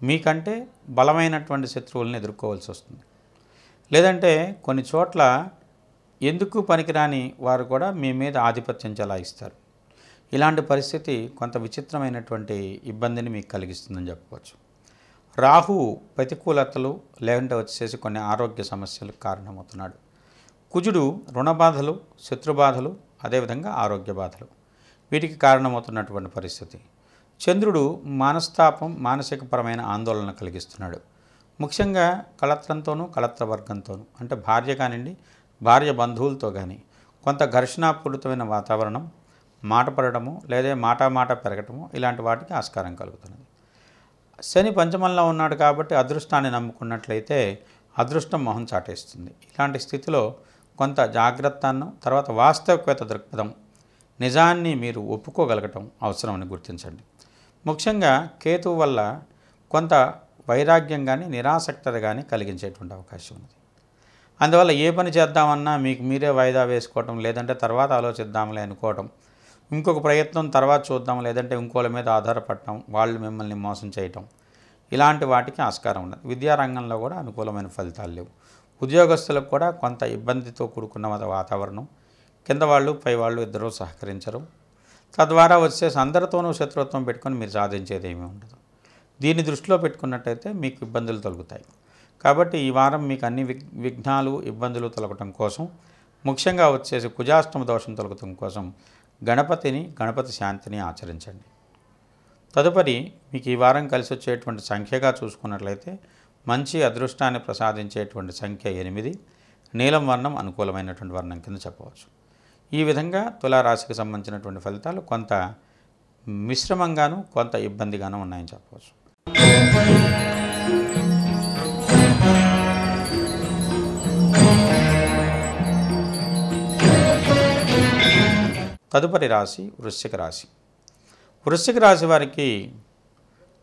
మీకంటే బలమైనటువంటి శత్రువులను ఎదుర్కోవాల్సి వస్తుంది లేదంటే కొన్ని చోట్ల ఎందుకు పనికిరాని వారు కూడా మీ మీద ఆధిపత్యం చెలాయిస్తారు ఇలాంటి పరిస్థితి కొంత విచిత్రమైనటువంటి ఇబ్బందిని మీకు కలిగిస్తుందని చెప్పుకోవచ్చు రాహు ప్రతికూలతలు లేకుంటే వచ్చేసి కొన్ని ఆరోగ్య సమస్యలకు కారణమవుతున్నాడు కుజుడు రుణ బాధలు శత్రుబాధలు అదేవిధంగా ఆరోగ్య బాధలు వీటికి కారణమవుతున్నటువంటి పరిస్థితి చంద్రుడు మానస్తాపం మానసికపరమైన ఆందోళన కలిగిస్తున్నాడు ముఖ్యంగా కళత్రంతోనూ వర్గంతోనూ అంటే భార్య కానివ్వండి భార్య బంధువులతో కానీ కొంత ఘర్షణాపూరితమైన వాతావరణం మాట పడటము లేదా మాట పెరగటము ఇలాంటి వాటికి ఆస్కారం కలుగుతున్నది శని పంచమంలో ఉన్నాడు కాబట్టి అదృష్టాన్ని నమ్ముకున్నట్లయితే అదృష్టం మొహం చాటేస్తుంది ఇలాంటి స్థితిలో కొంత జాగ్రత్తను తర్వాత వాస్తవికత దృక్పథం నిజాన్ని మీరు ఒప్పుకోగలగటం అవసరమని గుర్తించండి ముఖ్యంగా కేతు వల్ల కొంత వైరాగ్యం కానీ నిరాసక్తత కానీ కలిగించేటువంటి అవకాశం ఉంది అందువల్ల ఏ పని చేద్దామన్నా మీకు మీరే వాయిదా వేసుకోవటం లేదంటే తర్వాత ఆలోచిద్దాంలే అనుకోవటం ఇంకొక ప్రయత్నం తర్వాత చూద్దాం లేదంటే ఇంకోళ్ళ మీద ఆధారపడటం వాళ్ళు మిమ్మల్ని మోసం చేయటం ఇలాంటి వాటికి ఆస్కారం ఉండదు విద్యారంగంలో కూడా అనుకూలమైన ఫలితాలు లేవు ఉద్యోగస్తులకు కూడా కొంత ఇబ్బందితో కూడుకున్న వాతావరణం కింద వాళ్ళు పై వాళ్ళు ఇద్దరూ సహకరించరు తద్వారా వచ్చే అందరితోనూ శత్రుత్వం పెట్టుకొని మీరు సాధించేది ఏమీ ఉండదు దీన్ని దృష్టిలో పెట్టుకున్నట్టయితే మీకు ఇబ్బందులు తొలగుతాయి కాబట్టి ఈ వారం మీకు అన్ని విఘ్నాలు ఇబ్బందులు తొలగటం కోసం ముఖ్యంగా వచ్చేసి కుజాష్టమ దోషం తొలగటం కోసం గణపతిని గణపతి శాంతిని ఆచరించండి తదుపరి మీకు ఈ వారం కలిసి వచ్చేటువంటి సంఖ్యగా చూసుకున్నట్లయితే మంచి అదృష్టాన్ని ప్రసాదించేటువంటి సంఖ్య ఎనిమిది నీలం వర్ణం అనుకూలమైనటువంటి వర్ణం కింద చెప్పవచ్చు ఈ విధంగా తులారాశికి సంబంధించినటువంటి ఫలితాలు కొంత మిశ్రమంగాను కొంత ఇబ్బందిగాను ఉన్నాయని చెప్పవచ్చు తదుపరి రాశి వృశ్చిక రాశి వృశ్చిక రాశి వారికి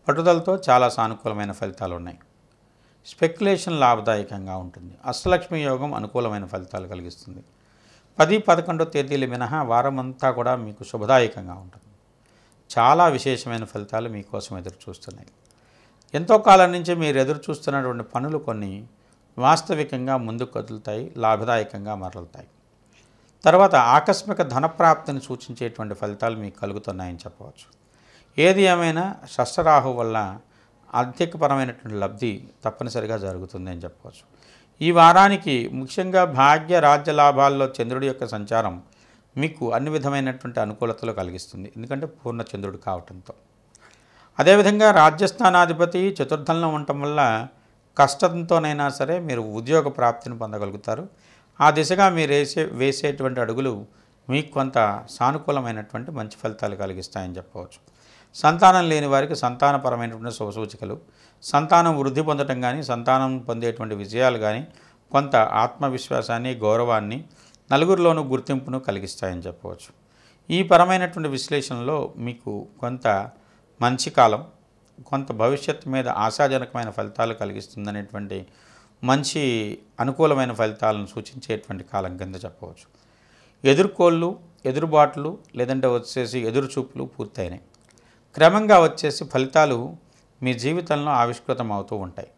పట్టుదలతో చాలా సానుకూలమైన ఫలితాలు ఉన్నాయి స్పెక్యులేషన్ లాభదాయకంగా ఉంటుంది అష్టలక్ష్మి యోగం అనుకూలమైన ఫలితాలు కలిగిస్తుంది పది పదకొండో తేదీలు మినహా వారం అంతా కూడా మీకు శుభదాయకంగా ఉంటుంది చాలా విశేషమైన ఫలితాలు మీకోసం ఎదురు చూస్తున్నాయి ఎంతో కాలం నుంచి మీరు ఎదురు చూస్తున్నటువంటి పనులు కొన్ని వాస్తవికంగా ముందుకు కదులుతాయి లాభదాయకంగా మరలుతాయి తర్వాత ఆకస్మిక ధనప్రాప్తిని సూచించేటువంటి ఫలితాలు మీకు కలుగుతున్నాయని చెప్పవచ్చు ఏది ఏమైనా షష్టరాహు వల్ల ఆర్థికపరమైనటువంటి లబ్ధి తప్పనిసరిగా జరుగుతుంది అని చెప్పవచ్చు ఈ వారానికి ముఖ్యంగా భాగ్య రాజ్య లాభాల్లో చంద్రుడి యొక్క సంచారం మీకు అన్ని విధమైనటువంటి అనుకూలతలు కలిగిస్తుంది ఎందుకంటే పూర్ణ చంద్రుడు కావటంతో అదేవిధంగా రాజ్యస్థానాధిపతి చతుర్థంలో ఉండటం వల్ల కష్టంతోనైనా సరే మీరు ఉద్యోగ ప్రాప్తిని పొందగలుగుతారు ఆ దిశగా మీరు వేసే వేసేటువంటి అడుగులు మీకు కొంత సానుకూలమైనటువంటి మంచి ఫలితాలు కలిగిస్తాయని చెప్పవచ్చు సంతానం లేని వారికి సంతానపరమైనటువంటి శుభసూచికలు సంతానం వృద్ధి పొందటం కానీ సంతానం పొందేటువంటి విజయాలు కానీ కొంత ఆత్మవిశ్వాసాన్ని గౌరవాన్ని నలుగురిలోనూ గుర్తింపును కలిగిస్తాయని చెప్పవచ్చు ఈ పరమైనటువంటి విశ్లేషణలో మీకు కొంత మంచి కాలం కొంత భవిష్యత్తు మీద ఆశాజనకమైన ఫలితాలు కలిగిస్తుందనేటువంటి మంచి అనుకూలమైన ఫలితాలను సూచించేటువంటి కాలం కింద చెప్పవచ్చు ఎదుర్కోళ్ళు ఎదురుబాట్లు లేదంటే వచ్చేసి ఎదురుచూపులు పూర్తయినాయి క్రమంగా వచ్చేసి ఫలితాలు మీ జీవితంలో ఆవిష్కృతం అవుతూ ఉంటాయి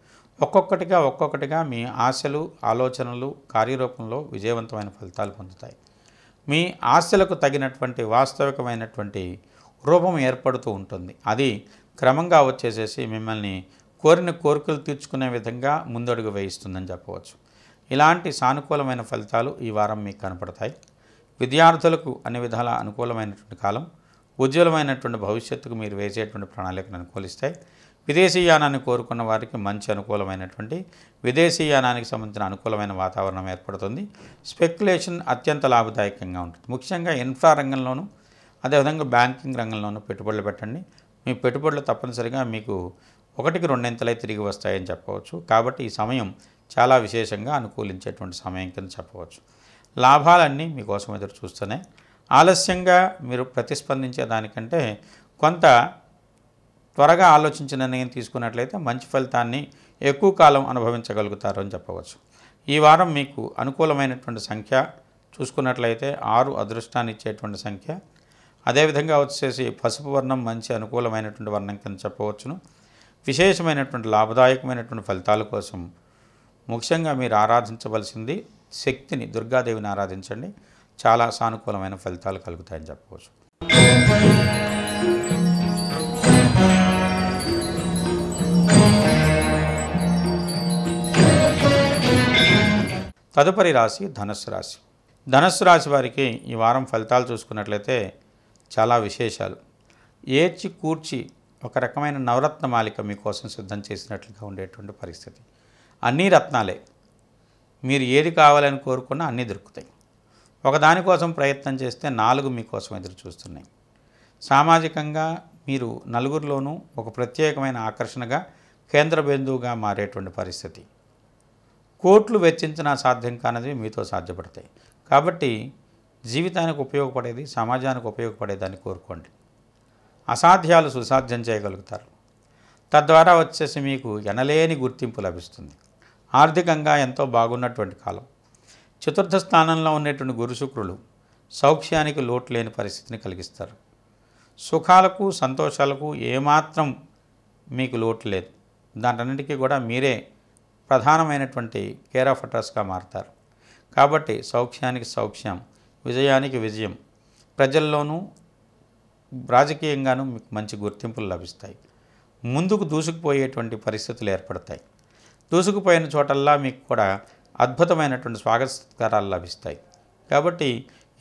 ఒక్కొక్కటిగా ఒక్కొక్కటిగా మీ ఆశలు ఆలోచనలు కార్యరూపంలో విజయవంతమైన ఫలితాలు పొందుతాయి మీ ఆశలకు తగినటువంటి వాస్తవికమైనటువంటి రూపం ఏర్పడుతూ ఉంటుంది అది క్రమంగా వచ్చేసేసి మిమ్మల్ని కోరిన కోరికలు తీర్చుకునే విధంగా ముందడుగు వేయిస్తుందని చెప్పవచ్చు ఇలాంటి సానుకూలమైన ఫలితాలు ఈ వారం మీకు కనపడతాయి విద్యార్థులకు అన్ని విధాల అనుకూలమైనటువంటి కాలం ఉజ్వలమైనటువంటి భవిష్యత్తుకు మీరు వేసేటువంటి ప్రణాళికను అనుకూలిస్తాయి విదేశీయానాన్ని కోరుకున్న వారికి మంచి అనుకూలమైనటువంటి విదేశీయానానికి సంబంధించిన అనుకూలమైన వాతావరణం ఏర్పడుతుంది స్పెక్యులేషన్ అత్యంత లాభదాయకంగా ఉంటుంది ముఖ్యంగా ఇన్ఫ్రా రంగంలోనూ అదేవిధంగా బ్యాంకింగ్ రంగంలోనూ పెట్టుబడులు పెట్టండి మీ పెట్టుబడులు తప్పనిసరిగా మీకు ఒకటికి రెండింతలై తిరిగి వస్తాయని చెప్పవచ్చు కాబట్టి ఈ సమయం చాలా విశేషంగా అనుకూలించేటువంటి సమయం కింద చెప్పవచ్చు లాభాలన్నీ మీకోసం ఎదురు చూస్తూనే ఆలస్యంగా మీరు ప్రతిస్పందించే దానికంటే కొంత త్వరగా ఆలోచించిన నిర్ణయం తీసుకున్నట్లయితే మంచి ఫలితాన్ని ఎక్కువ కాలం అనుభవించగలుగుతారు అని చెప్పవచ్చు ఈ వారం మీకు అనుకూలమైనటువంటి సంఖ్య చూసుకున్నట్లయితే ఆరు అదృష్టాన్ని ఇచ్చేటువంటి సంఖ్య అదేవిధంగా వచ్చేసి పసుపు వర్ణం మంచి అనుకూలమైనటువంటి వర్ణం కింద చెప్పవచ్చును విశేషమైనటువంటి లాభదాయకమైనటువంటి ఫలితాల కోసం ముఖ్యంగా మీరు ఆరాధించవలసింది శక్తిని దుర్గాదేవిని ఆరాధించండి చాలా సానుకూలమైన ఫలితాలు కలుగుతాయని చెప్పవచ్చు తదుపరి రాశి ధనుస్సు రాశి ధనస్సు రాశి వారికి ఈ వారం ఫలితాలు చూసుకున్నట్లయితే చాలా విశేషాలు ఏడ్చి కూర్చి ఒక రకమైన నవరత్న మాలిక మీకోసం సిద్ధం చేసినట్లుగా ఉండేటువంటి పరిస్థితి అన్ని రత్నాలే మీరు ఏది కావాలని కోరుకున్నా అన్నీ దొరుకుతాయి ఒకదానికోసం ప్రయత్నం చేస్తే నాలుగు మీకోసం ఎదురు చూస్తున్నాయి సామాజికంగా మీరు నలుగురిలోనూ ఒక ప్రత్యేకమైన ఆకర్షణగా కేంద్ర బిందువుగా మారేటువంటి పరిస్థితి కోట్లు వెచ్చించినా సాధ్యం కానిది మీతో సాధ్యపడతాయి కాబట్టి జీవితానికి ఉపయోగపడేది సమాజానికి ఉపయోగపడేదాన్ని కోరుకోండి అసాధ్యాలు సుసాధ్యం చేయగలుగుతారు తద్వారా వచ్చేసి మీకు ఎనలేని గుర్తింపు లభిస్తుంది ఆర్థికంగా ఎంతో బాగున్నటువంటి కాలం చతుర్థ స్థానంలో ఉన్నటువంటి గురు శుక్రులు సౌఖ్యానికి లోటు లేని పరిస్థితిని కలిగిస్తారు సుఖాలకు సంతోషాలకు ఏమాత్రం మీకు లోటు లేదు దాంటన్నిటికీ కూడా మీరే ప్రధానమైనటువంటి కేర్ ఆఫ్ అడ్రస్గా మారుతారు కాబట్టి సౌఖ్యానికి సౌఖ్యం విజయానికి విజయం ప్రజల్లోనూ రాజకీయంగానూ మీకు మంచి గుర్తింపులు లభిస్తాయి ముందుకు దూసుకుపోయేటువంటి పరిస్థితులు ఏర్పడతాయి దూసుకుపోయిన చోటల్లా మీకు కూడా అద్భుతమైనటువంటి స్వాగత సత్కారాలు లభిస్తాయి కాబట్టి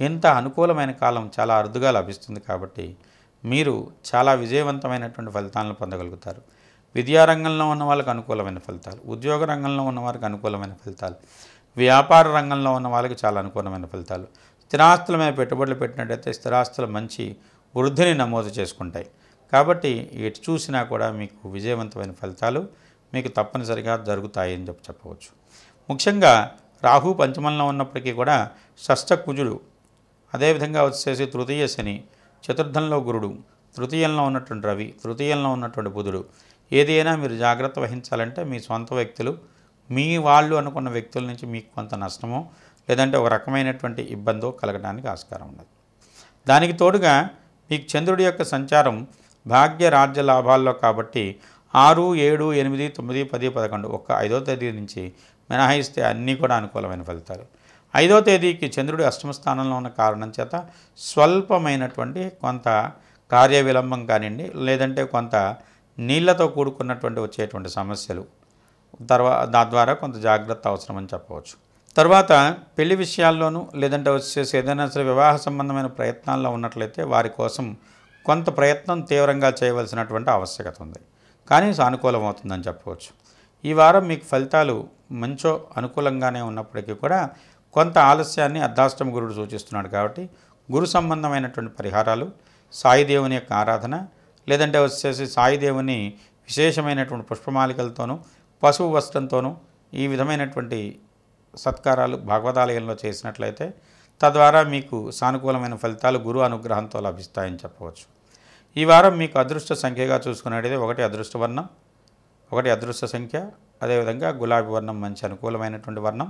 ఇంత అనుకూలమైన కాలం చాలా అరుదుగా లభిస్తుంది కాబట్టి మీరు చాలా విజయవంతమైనటువంటి ఫలితాలను పొందగలుగుతారు విద్యారంగంలో ఉన్న వాళ్ళకి అనుకూలమైన ఫలితాలు ఉద్యోగ రంగంలో ఉన్న వారికి అనుకూలమైన ఫలితాలు వ్యాపార రంగంలో ఉన్న వాళ్ళకి చాలా అనుకూలమైన ఫలితాలు స్థిరాస్తుల మీద పెట్టుబడులు పెట్టినట్టయితే స్థిరాస్తులు మంచి వృద్ధిని నమోదు చేసుకుంటాయి కాబట్టి ఎటు చూసినా కూడా మీకు విజయవంతమైన ఫలితాలు మీకు తప్పనిసరిగా జరుగుతాయని చెప్పి చెప్పవచ్చు ముఖ్యంగా రాహు పంచమంలో ఉన్నప్పటికీ కూడా షష్ఠ కుజుడు అదేవిధంగా వచ్చేసి తృతీయ శని చతుర్థంలో గురుడు తృతీయంలో ఉన్నటువంటి రవి తృతీయంలో ఉన్నటువంటి బుధుడు ఏదైనా మీరు జాగ్రత్త వహించాలంటే మీ సొంత వ్యక్తులు మీ వాళ్ళు అనుకున్న వ్యక్తుల నుంచి మీకు కొంత నష్టమో లేదంటే ఒక రకమైనటువంటి ఇబ్బందో కలగడానికి ఆస్కారం ఉన్నది దానికి తోడుగా మీకు చంద్రుడి యొక్క సంచారం భాగ్య రాజ్య లాభాల్లో కాబట్టి ఆరు ఏడు ఎనిమిది తొమ్మిది పది పదకొండు ఒక్క ఐదో తేదీ నుంచి మినహాయిస్తే అన్నీ కూడా అనుకూలమైన ఫలితాలు ఐదో తేదీకి చంద్రుడు అష్టమ స్థానంలో ఉన్న కారణం చేత స్వల్పమైనటువంటి కొంత కార్య విలంబం కానివ్వండి లేదంటే కొంత నీళ్లతో కూడుకున్నటువంటి వచ్చేటువంటి సమస్యలు తర్వా దాని ద్వారా కొంత జాగ్రత్త అవసరం అని చెప్పవచ్చు తర్వాత పెళ్లి విషయాల్లోనూ లేదంటే వచ్చేసి ఏదైనా సరే వివాహ సంబంధమైన ప్రయత్నాల్లో ఉన్నట్లయితే వారి కోసం కొంత ప్రయత్నం తీవ్రంగా చేయవలసినటువంటి ఆవశ్యకత ఉంది కానీ సానుకూలం అవుతుందని చెప్పవచ్చు ఈ వారం మీకు ఫలితాలు మంచో అనుకూలంగానే ఉన్నప్పటికీ కూడా కొంత ఆలస్యాన్ని అర్ధాష్టమ గురుడు సూచిస్తున్నాడు కాబట్టి గురు సంబంధమైనటువంటి పరిహారాలు సాయిదేవుని యొక్క ఆరాధన లేదంటే వచ్చేసి సాయిదేవుని విశేషమైనటువంటి పుష్పమాలికలతోనూ పశువు వస్త్రంతోనూ ఈ విధమైనటువంటి సత్కారాలు భాగవతాలయంలో చేసినట్లయితే తద్వారా మీకు సానుకూలమైన ఫలితాలు గురు అనుగ్రహంతో లభిస్తాయని చెప్పవచ్చు ఈ వారం మీకు అదృష్ట సంఖ్యగా చూసుకునేది ఒకటి అదృష్టవర్ణం ఒకటి అదృశ్య సంఖ్య అదేవిధంగా గులాబీ వర్ణం మంచి అనుకూలమైనటువంటి వర్ణం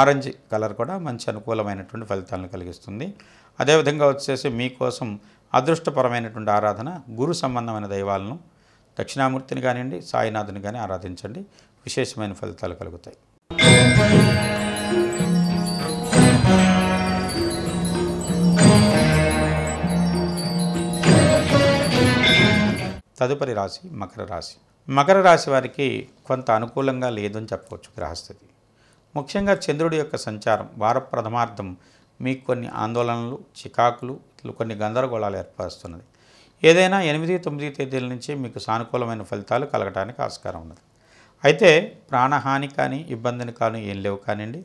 ఆరెంజ్ కలర్ కూడా మంచి అనుకూలమైనటువంటి ఫలితాలను కలిగిస్తుంది అదేవిధంగా వచ్చేసి మీకోసం అదృష్టపరమైనటువంటి ఆరాధన గురు సంబంధమైన దైవాలను దక్షిణామూర్తిని కానివ్వండి సాయినాథుని కానీ ఆరాధించండి విశేషమైన ఫలితాలు కలుగుతాయి తదుపరి రాశి మకర రాశి మకర రాశి వారికి కొంత అనుకూలంగా లేదని చెప్పవచ్చు గ్రహస్థితి ముఖ్యంగా చంద్రుడి యొక్క సంచారం వార ప్రథమార్థం మీకు కొన్ని ఆందోళనలు చికాకులు కొన్ని గందరగోళాలు ఏర్పరుస్తున్నది ఏదైనా ఎనిమిది తొమ్మిది తేదీల నుంచి మీకు సానుకూలమైన ఫలితాలు కలగడానికి ఆస్కారం ఉన్నది అయితే ప్రాణహాని కానీ ఇబ్బందిని కానీ ఏం లేవు కానివ్వండి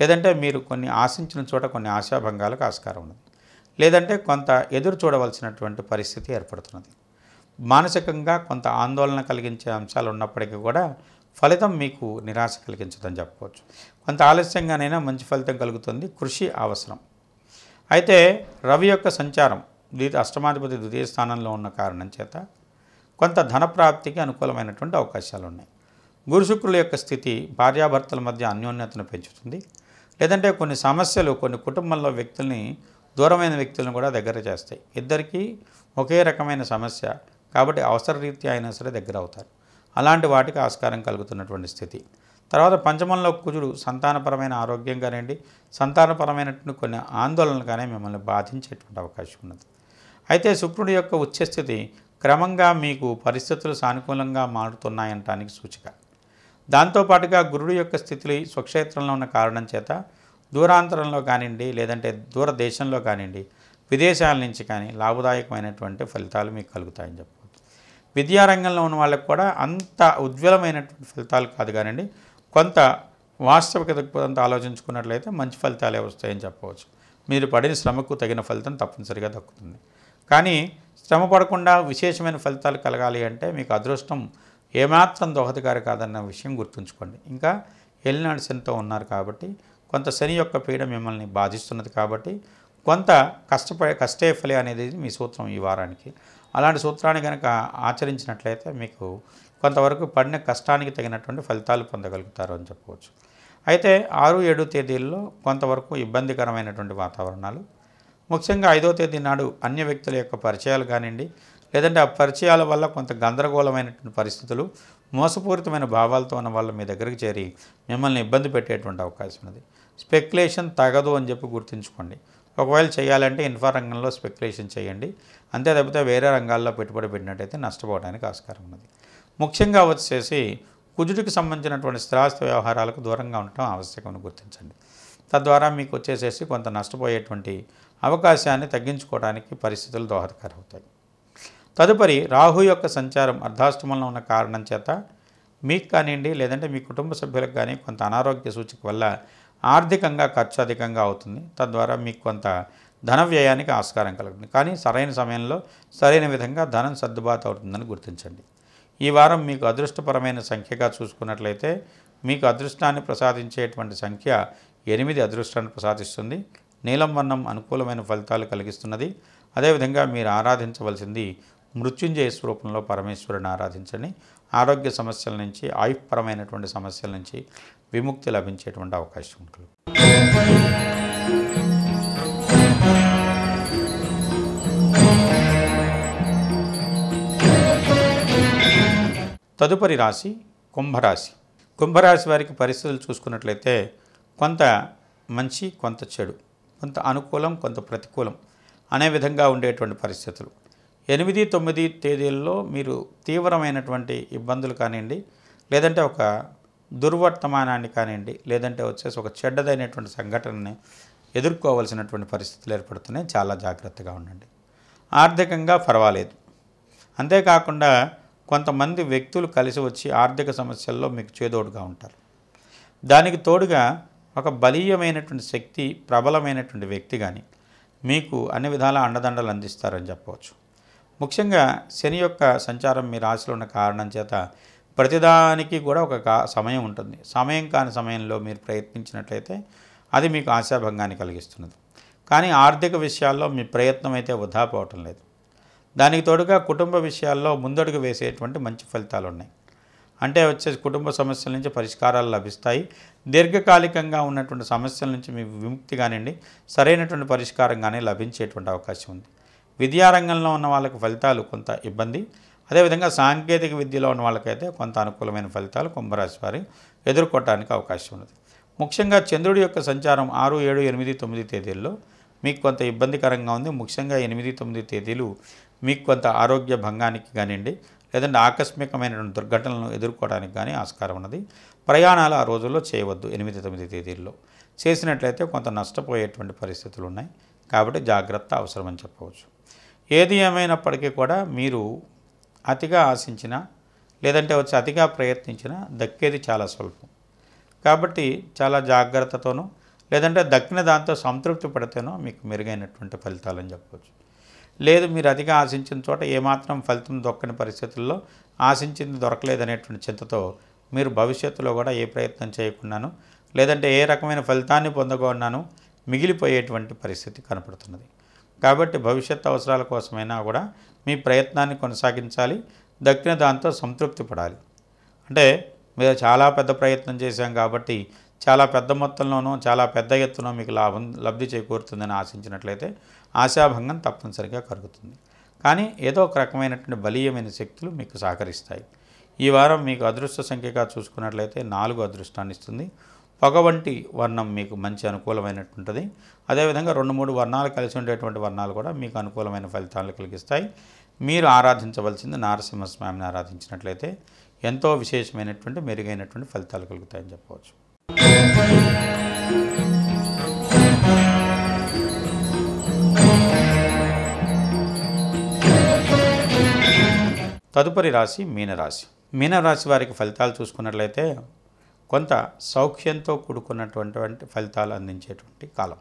లేదంటే మీరు కొన్ని ఆశించిన చోట కొన్ని ఆశాభంగాలకు ఆస్కారం ఉన్నది లేదంటే కొంత ఎదురు చూడవలసినటువంటి పరిస్థితి ఏర్పడుతున్నది మానసికంగా కొంత ఆందోళన కలిగించే అంశాలు ఉన్నప్పటికీ కూడా ఫలితం మీకు నిరాశ కలిగించదని చెప్పుకోవచ్చు కొంత ఆలస్యంగానైనా మంచి ఫలితం కలుగుతుంది కృషి అవసరం అయితే రవి యొక్క సంచారం అష్టమాధిపతి ద్వితీయ స్థానంలో ఉన్న కారణం చేత కొంత ధనప్రాప్తికి అనుకూలమైనటువంటి అవకాశాలు ఉన్నాయి గురుశుక్రుల యొక్క స్థితి భార్యాభర్తల మధ్య అన్యోన్యతను పెంచుతుంది లేదంటే కొన్ని సమస్యలు కొన్ని కుటుంబంలో వ్యక్తుల్ని దూరమైన వ్యక్తులను కూడా దగ్గర చేస్తాయి ఇద్దరికీ ఒకే రకమైన సమస్య కాబట్టి అవసర రీత్యా అయినా సరే దగ్గర అవుతారు అలాంటి వాటికి ఆస్కారం కలుగుతున్నటువంటి స్థితి తర్వాత పంచమంలో కుజుడు సంతానపరమైన ఆరోగ్యం కానివ్వండి సంతానపరమైనటువంటి కొన్ని ఆందోళనలు కానీ మిమ్మల్ని బాధించేటువంటి అవకాశం ఉన్నది అయితే శుక్రుడి యొక్క ఉచ్చస్థితి క్రమంగా మీకు పరిస్థితులు సానుకూలంగా మారుతున్నాయనటానికి సూచిక దాంతోపాటుగా గురుడు యొక్క స్థితిని స్వక్షేత్రంలో ఉన్న కారణం చేత దూరాంతరంలో కానివ్వండి లేదంటే దూర దేశంలో కానివ్వండి విదేశాల నుంచి కానీ లాభదాయకమైనటువంటి ఫలితాలు మీకు కలుగుతాయని చెప్పు విద్యారంగంలో ఉన్న వాళ్ళకు కూడా అంత ఉజ్వలమైనటువంటి ఫలితాలు కాదు కానివ్వండి కొంత వాస్తవికత కొంత ఆలోచించుకున్నట్లయితే మంచి ఫలితాలే వస్తాయని చెప్పవచ్చు మీరు పడిన శ్రమకు తగిన ఫలితం తప్పనిసరిగా దక్కుతుంది కానీ శ్రమ పడకుండా విశేషమైన ఫలితాలు కలగాలి అంటే మీకు అదృష్టం ఏమాత్రం దోహదకారి కాదన్న విషయం గుర్తుంచుకోండి ఇంకా ఎల్లినాడు శనితో ఉన్నారు కాబట్టి కొంత శని యొక్క పీడ మిమ్మల్ని బాధిస్తున్నది కాబట్టి కొంత కష్టపడే కష్టే ఫలి అనేది మీ సూత్రం ఈ వారానికి అలాంటి సూత్రాన్ని కనుక ఆచరించినట్లయితే మీకు కొంతవరకు పడిన కష్టానికి తగినటువంటి ఫలితాలు పొందగలుగుతారు అని చెప్పవచ్చు అయితే ఆరు ఏడు తేదీల్లో కొంతవరకు ఇబ్బందికరమైనటువంటి వాతావరణాలు ముఖ్యంగా ఐదో తేదీ నాడు అన్య వ్యక్తుల యొక్క పరిచయాలు కానివ్వండి లేదంటే ఆ పరిచయాల వల్ల కొంత గందరగోళమైనటువంటి పరిస్థితులు మోసపూరితమైన భావాలతో ఉన్న వాళ్ళు మీ దగ్గరికి చేరి మిమ్మల్ని ఇబ్బంది పెట్టేటువంటి అవకాశం ఉంది స్పెక్యులేషన్ తగదు అని చెప్పి గుర్తుంచుకోండి ఒకవేళ చేయాలంటే ఇన్ఫా రంగంలో స్పెక్యులేషన్ చేయండి అంతే తప్పితే వేరే రంగాల్లో పెట్టుబడి పెట్టినట్టయితే నష్టపోవడానికి ఆస్కారం ఉన్నది ముఖ్యంగా వచ్చేసి కుజుడికి సంబంధించినటువంటి స్థిరాస్తి వ్యవహారాలకు దూరంగా ఉండటం ఆవశ్యకమని గుర్తించండి తద్వారా మీకు వచ్చేసేసి కొంత నష్టపోయేటువంటి అవకాశాన్ని తగ్గించుకోవడానికి పరిస్థితులు దోహదకరవుతాయి తదుపరి రాహు యొక్క సంచారం అర్ధాష్టమంలో ఉన్న కారణం చేత మీకు కానివ్వండి లేదంటే మీ కుటుంబ సభ్యులకు కానీ కొంత అనారోగ్య సూచిక వల్ల ఆర్థికంగా ఖర్చు అధికంగా అవుతుంది తద్వారా మీకు కొంత ధన వ్యయానికి ఆస్కారం కలుగుతుంది కానీ సరైన సమయంలో సరైన విధంగా ధనం సర్దుబాటు అవుతుందని గుర్తించండి ఈ వారం మీకు అదృష్టపరమైన సంఖ్యగా చూసుకున్నట్లయితే మీకు అదృష్టాన్ని ప్రసాదించేటువంటి సంఖ్య ఎనిమిది అదృష్టాన్ని ప్రసాదిస్తుంది నీలం వర్ణం అనుకూలమైన ఫలితాలు కలిగిస్తున్నది అదేవిధంగా మీరు ఆరాధించవలసింది మృత్యుంజయ స్వరూపంలో పరమేశ్వరుని ఆరాధించండి ఆరోగ్య సమస్యల నుంచి ఆయుపరమైనటువంటి సమస్యల నుంచి విముక్తి లభించేటువంటి అవకాశం ఉంటుంది తదుపరి రాశి కుంభరాశి కుంభరాశి వారికి పరిస్థితులు చూసుకున్నట్లయితే కొంత మంచి కొంత చెడు కొంత అనుకూలం కొంత ప్రతికూలం అనే విధంగా ఉండేటువంటి పరిస్థితులు ఎనిమిది తొమ్మిది తేదీల్లో మీరు తీవ్రమైనటువంటి ఇబ్బందులు కానివ్వండి లేదంటే ఒక దుర్వర్తమానాన్ని కానివ్వండి లేదంటే వచ్చేసి ఒక చెడ్డదైనటువంటి సంఘటనని ఎదుర్కోవాల్సినటువంటి పరిస్థితులు ఏర్పడుతున్నాయి చాలా జాగ్రత్తగా ఉండండి ఆర్థికంగా పర్వాలేదు అంతేకాకుండా కొంతమంది వ్యక్తులు కలిసి వచ్చి ఆర్థిక సమస్యల్లో మీకు చేదోడుగా ఉంటారు దానికి తోడుగా ఒక బలీయమైనటువంటి శక్తి ప్రబలమైనటువంటి వ్యక్తి కానీ మీకు అన్ని విధాల అండదండలు అందిస్తారని చెప్పవచ్చు ముఖ్యంగా శని యొక్క సంచారం మీ రాశిలో ఉన్న కారణం చేత ప్రతిదానికి కూడా ఒక సమయం ఉంటుంది సమయం కాని సమయంలో మీరు ప్రయత్నించినట్లయితే అది మీకు ఆశాభంగాన్ని కలిగిస్తున్నది కానీ ఆర్థిక విషయాల్లో మీ ప్రయత్నం అయితే వృధా పోవటం లేదు దానికి తోడుగా కుటుంబ విషయాల్లో ముందడుగు వేసేటువంటి మంచి ఫలితాలు ఉన్నాయి అంటే వచ్చేసి కుటుంబ సమస్యల నుంచి పరిష్కారాలు లభిస్తాయి దీర్ఘకాలికంగా ఉన్నటువంటి సమస్యల నుంచి మీ విముక్తి కానివ్వండి సరైనటువంటి పరిష్కారం కానీ లభించేటువంటి అవకాశం ఉంది విద్యారంగంలో ఉన్న వాళ్ళకి ఫలితాలు కొంత ఇబ్బంది అదేవిధంగా సాంకేతిక విద్యలో ఉన్న వాళ్ళకైతే కొంత అనుకూలమైన ఫలితాలు కుంభరాశి వారి ఎదుర్కోవటానికి అవకాశం ఉన్నది ముఖ్యంగా చంద్రుడి యొక్క సంచారం ఆరు ఏడు ఎనిమిది తొమ్మిది తేదీల్లో మీకు కొంత ఇబ్బందికరంగా ఉంది ముఖ్యంగా ఎనిమిది తొమ్మిది తేదీలు మీకు కొంత ఆరోగ్య భంగానికి కానివ్వండి లేదంటే ఆకస్మికమైన దుర్ఘటనలను ఎదుర్కోవడానికి కానీ ఆస్కారం ఉన్నది ప్రయాణాలు ఆ రోజుల్లో చేయవద్దు ఎనిమిది తొమ్మిది తేదీల్లో చేసినట్లయితే కొంత నష్టపోయేటువంటి పరిస్థితులు ఉన్నాయి కాబట్టి జాగ్రత్త అవసరమని చెప్పవచ్చు ఏది ఏమైనప్పటికీ కూడా మీరు అతిగా ఆశించిన లేదంటే వచ్చి అతిగా ప్రయత్నించినా దక్కేది చాలా స్వల్పం కాబట్టి చాలా జాగ్రత్తతోనూ లేదంటే దక్కిన దాంతో సంతృప్తి పడితేనో మీకు మెరుగైనటువంటి ఫలితాలని చెప్పవచ్చు లేదు మీరు అతిగా ఆశించిన చోట ఏమాత్రం ఫలితం దొక్కని పరిస్థితుల్లో ఆశించింది దొరకలేదనేటువంటి చింతతో మీరు భవిష్యత్తులో కూడా ఏ ప్రయత్నం చేయకున్నాను లేదంటే ఏ రకమైన ఫలితాన్ని పొందకున్నాను మిగిలిపోయేటువంటి పరిస్థితి కనపడుతున్నది కాబట్టి భవిష్యత్ అవసరాల కోసమైనా కూడా మీ ప్రయత్నాన్ని కొనసాగించాలి దక్కిన దాంతో సంతృప్తి పడాలి అంటే మీరు చాలా పెద్ద ప్రయత్నం చేశాం కాబట్టి చాలా పెద్ద మొత్తంలోనూ చాలా పెద్ద ఎత్తున మీకు లాభం లబ్ధి చేకూరుతుందని ఆశించినట్లయితే ఆశాభంగం తప్పనిసరిగా కలుగుతుంది కానీ ఏదో ఒక రకమైనటువంటి బలీయమైన శక్తులు మీకు సహకరిస్తాయి ఈ వారం మీకు అదృష్ట సంఖ్యగా చూసుకున్నట్లయితే నాలుగు అదృష్టాన్ని ఇస్తుంది పొగ వంటి వర్ణం మీకు మంచి అనుకూలమైనట్టుంటుంది అదేవిధంగా రెండు మూడు వర్ణాలు కలిసి ఉండేటువంటి వర్ణాలు కూడా మీకు అనుకూలమైన ఫలితాలను కలిగిస్తాయి మీరు ఆరాధించవలసింది నారసింహస్వామిని ఆరాధించినట్లయితే ఎంతో విశేషమైనటువంటి మెరుగైనటువంటి ఫలితాలు కలుగుతాయని చెప్పవచ్చు తదుపరి రాశి మీనరాశి మీనరాశి వారికి ఫలితాలు చూసుకున్నట్లయితే కొంత సౌఖ్యంతో కూడుకున్నటువంటి ఫలితాలు అందించేటువంటి కాలం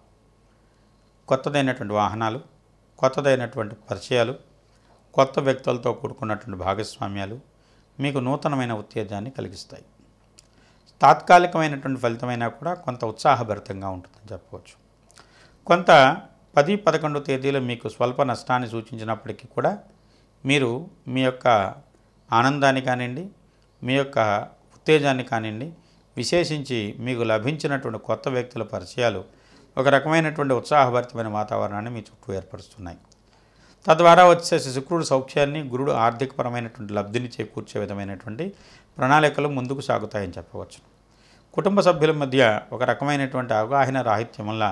కొత్తదైనటువంటి వాహనాలు కొత్తదైనటువంటి పరిచయాలు కొత్త వ్యక్తులతో కూడుకున్నటువంటి భాగస్వామ్యాలు మీకు నూతనమైన ఉత్తేజాన్ని కలిగిస్తాయి తాత్కాలికమైనటువంటి ఫలితమైనా కూడా కొంత ఉత్సాహభరితంగా ఉంటుందని చెప్పవచ్చు కొంత పది పదకొండు తేదీలో మీకు స్వల్ప నష్టాన్ని సూచించినప్పటికీ కూడా మీరు మీ యొక్క ఆనందాన్ని కానివ్వండి మీ యొక్క ఉత్తేజాన్ని కానివ్వండి విశేషించి మీకు లభించినటువంటి కొత్త వ్యక్తుల పరిచయాలు ఒక రకమైనటువంటి ఉత్సాహభరితమైన వాతావరణాన్ని మీ చుట్టూ ఏర్పరుస్తున్నాయి తద్వారా వచ్చేసి శుక్రుడు సౌఖ్యాన్ని గురుడు ఆర్థికపరమైనటువంటి లబ్ధిని చేకూర్చే విధమైనటువంటి ప్రణాళికలు ముందుకు సాగుతాయని చెప్పవచ్చు కుటుంబ సభ్యుల మధ్య ఒక రకమైనటువంటి అవగాహన రాహిత్యం వల్ల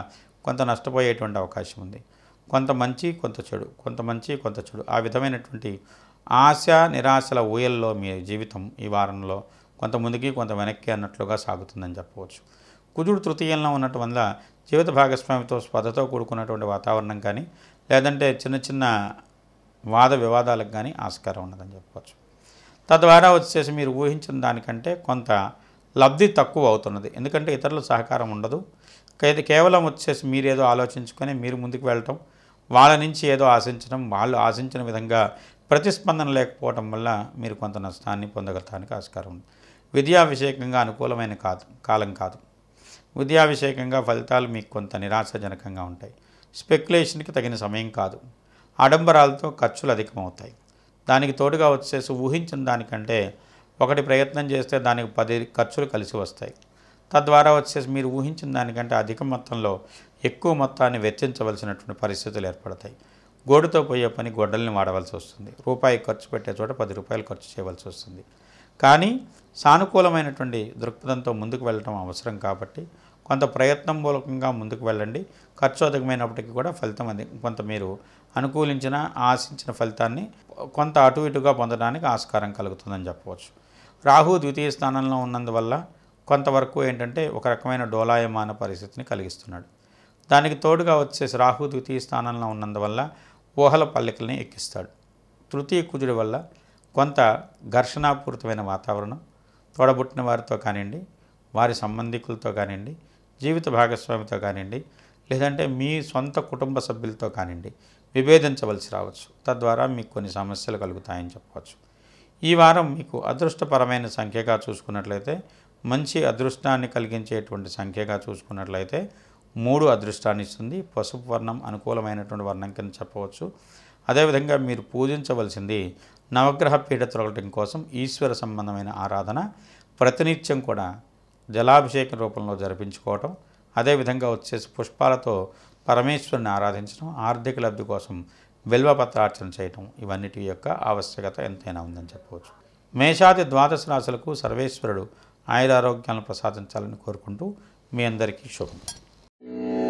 కొంత నష్టపోయేటువంటి అవకాశం ఉంది కొంత మంచి కొంత చెడు కొంత మంచి కొంత చెడు ఆ విధమైనటువంటి ఆశ నిరాశల ఊయల్లో మీ జీవితం ఈ వారంలో కొంత ముందుకి కొంత వెనక్కి అన్నట్లుగా సాగుతుందని చెప్పవచ్చు కుజుడు తృతీయంలో ఉన్నట్టు వల్ల జీవిత భాగస్వామితో స్పదతో కూడుకున్నటువంటి వాతావరణం కానీ లేదంటే చిన్న చిన్న వాద వివాదాలకు కానీ ఆస్కారం ఉండదని చెప్పవచ్చు తద్వారా వచ్చేసి మీరు ఊహించిన దానికంటే కొంత లబ్ధి తక్కువ అవుతున్నది ఎందుకంటే ఇతరుల సహకారం ఉండదు కేవలం వచ్చేసి మీరేదో ఆలోచించుకొని మీరు ముందుకు వెళ్ళటం వాళ్ళ నుంచి ఏదో ఆశించడం వాళ్ళు ఆశించిన విధంగా ప్రతిస్పందన లేకపోవటం వల్ల మీరు కొంత నష్టాన్ని పొందగలటానికి ఆస్కారం ఉంది విద్యాభిషేకంగా అనుకూలమైన కాదు కాలం కాదు విద్యాభిషేకంగా ఫలితాలు మీకు కొంత నిరాశాజనకంగా ఉంటాయి స్పెక్యులేషన్కి తగిన సమయం కాదు ఆడంబరాలతో ఖర్చులు అధికమవుతాయి దానికి తోడుగా వచ్చేసి ఊహించిన దానికంటే ఒకటి ప్రయత్నం చేస్తే దానికి పది ఖర్చులు కలిసి వస్తాయి తద్వారా వచ్చేసి మీరు ఊహించిన దానికంటే అధిక మొత్తంలో ఎక్కువ మొత్తాన్ని వెచ్చించవలసినటువంటి పరిస్థితులు ఏర్పడతాయి గోడుతో పోయే పని గొడ్డల్ని వాడవలసి వస్తుంది రూపాయి ఖర్చు పెట్టే చోట పది రూపాయలు ఖర్చు చేయవలసి వస్తుంది కానీ సానుకూలమైనటువంటి దృక్పథంతో ముందుకు వెళ్ళటం అవసరం కాబట్టి కొంత ప్రయత్నం మూలకంగా ముందుకు వెళ్ళండి ఖర్చు అధికమైనప్పటికీ కూడా ఫలితం అది కొంత మీరు అనుకూలించిన ఆశించిన ఫలితాన్ని కొంత అటు ఇటుగా పొందడానికి ఆస్కారం కలుగుతుందని చెప్పవచ్చు రాహు ద్వితీయ స్థానంలో ఉన్నందువల్ల కొంతవరకు ఏంటంటే ఒక రకమైన డోలాయమాన పరిస్థితిని కలిగిస్తున్నాడు దానికి తోడుగా వచ్చేసి రాహు ద్వితీయ స్థానంలో ఉన్నందువల్ల ఊహల పల్లికల్ని ఎక్కిస్తాడు తృతీయ కుజుడి వల్ల కొంత ఘర్షణాపూరితమైన వాతావరణం తోడబుట్టిన వారితో కానివ్వండి వారి సంబంధికులతో కానివ్వండి జీవిత భాగస్వామితో కానివ్వండి లేదంటే మీ సొంత కుటుంబ సభ్యులతో కానివ్వండి విభేదించవలసి రావచ్చు తద్వారా మీకు కొన్ని సమస్యలు కలుగుతాయని చెప్పవచ్చు ఈ వారం మీకు అదృష్టపరమైన సంఖ్యగా చూసుకున్నట్లయితే మంచి అదృష్టాన్ని కలిగించేటువంటి సంఖ్యగా చూసుకున్నట్లయితే మూడు అదృష్టాన్ని ఇస్తుంది పసుపు వర్ణం అనుకూలమైనటువంటి వర్ణం కింద చెప్పవచ్చు అదేవిధంగా మీరు పూజించవలసింది నవగ్రహ పీడ తొలగటం కోసం ఈశ్వర సంబంధమైన ఆరాధన ప్రతినిత్యం కూడా జలాభిషేక రూపంలో జరిపించుకోవటం అదేవిధంగా వచ్చేసి పుష్పాలతో పరమేశ్వరుని ఆరాధించడం ఆర్థిక లబ్ధి కోసం పత్రార్చన చేయటం ఇవన్నిటి యొక్క ఆవశ్యకత ఎంతైనా ఉందని చెప్పవచ్చు మేషాది ద్వాదశ రాశులకు సర్వేశ్వరుడు ఆయురారోగ్యాలను ప్రసాదించాలని కోరుకుంటూ మీ అందరికీ శుభం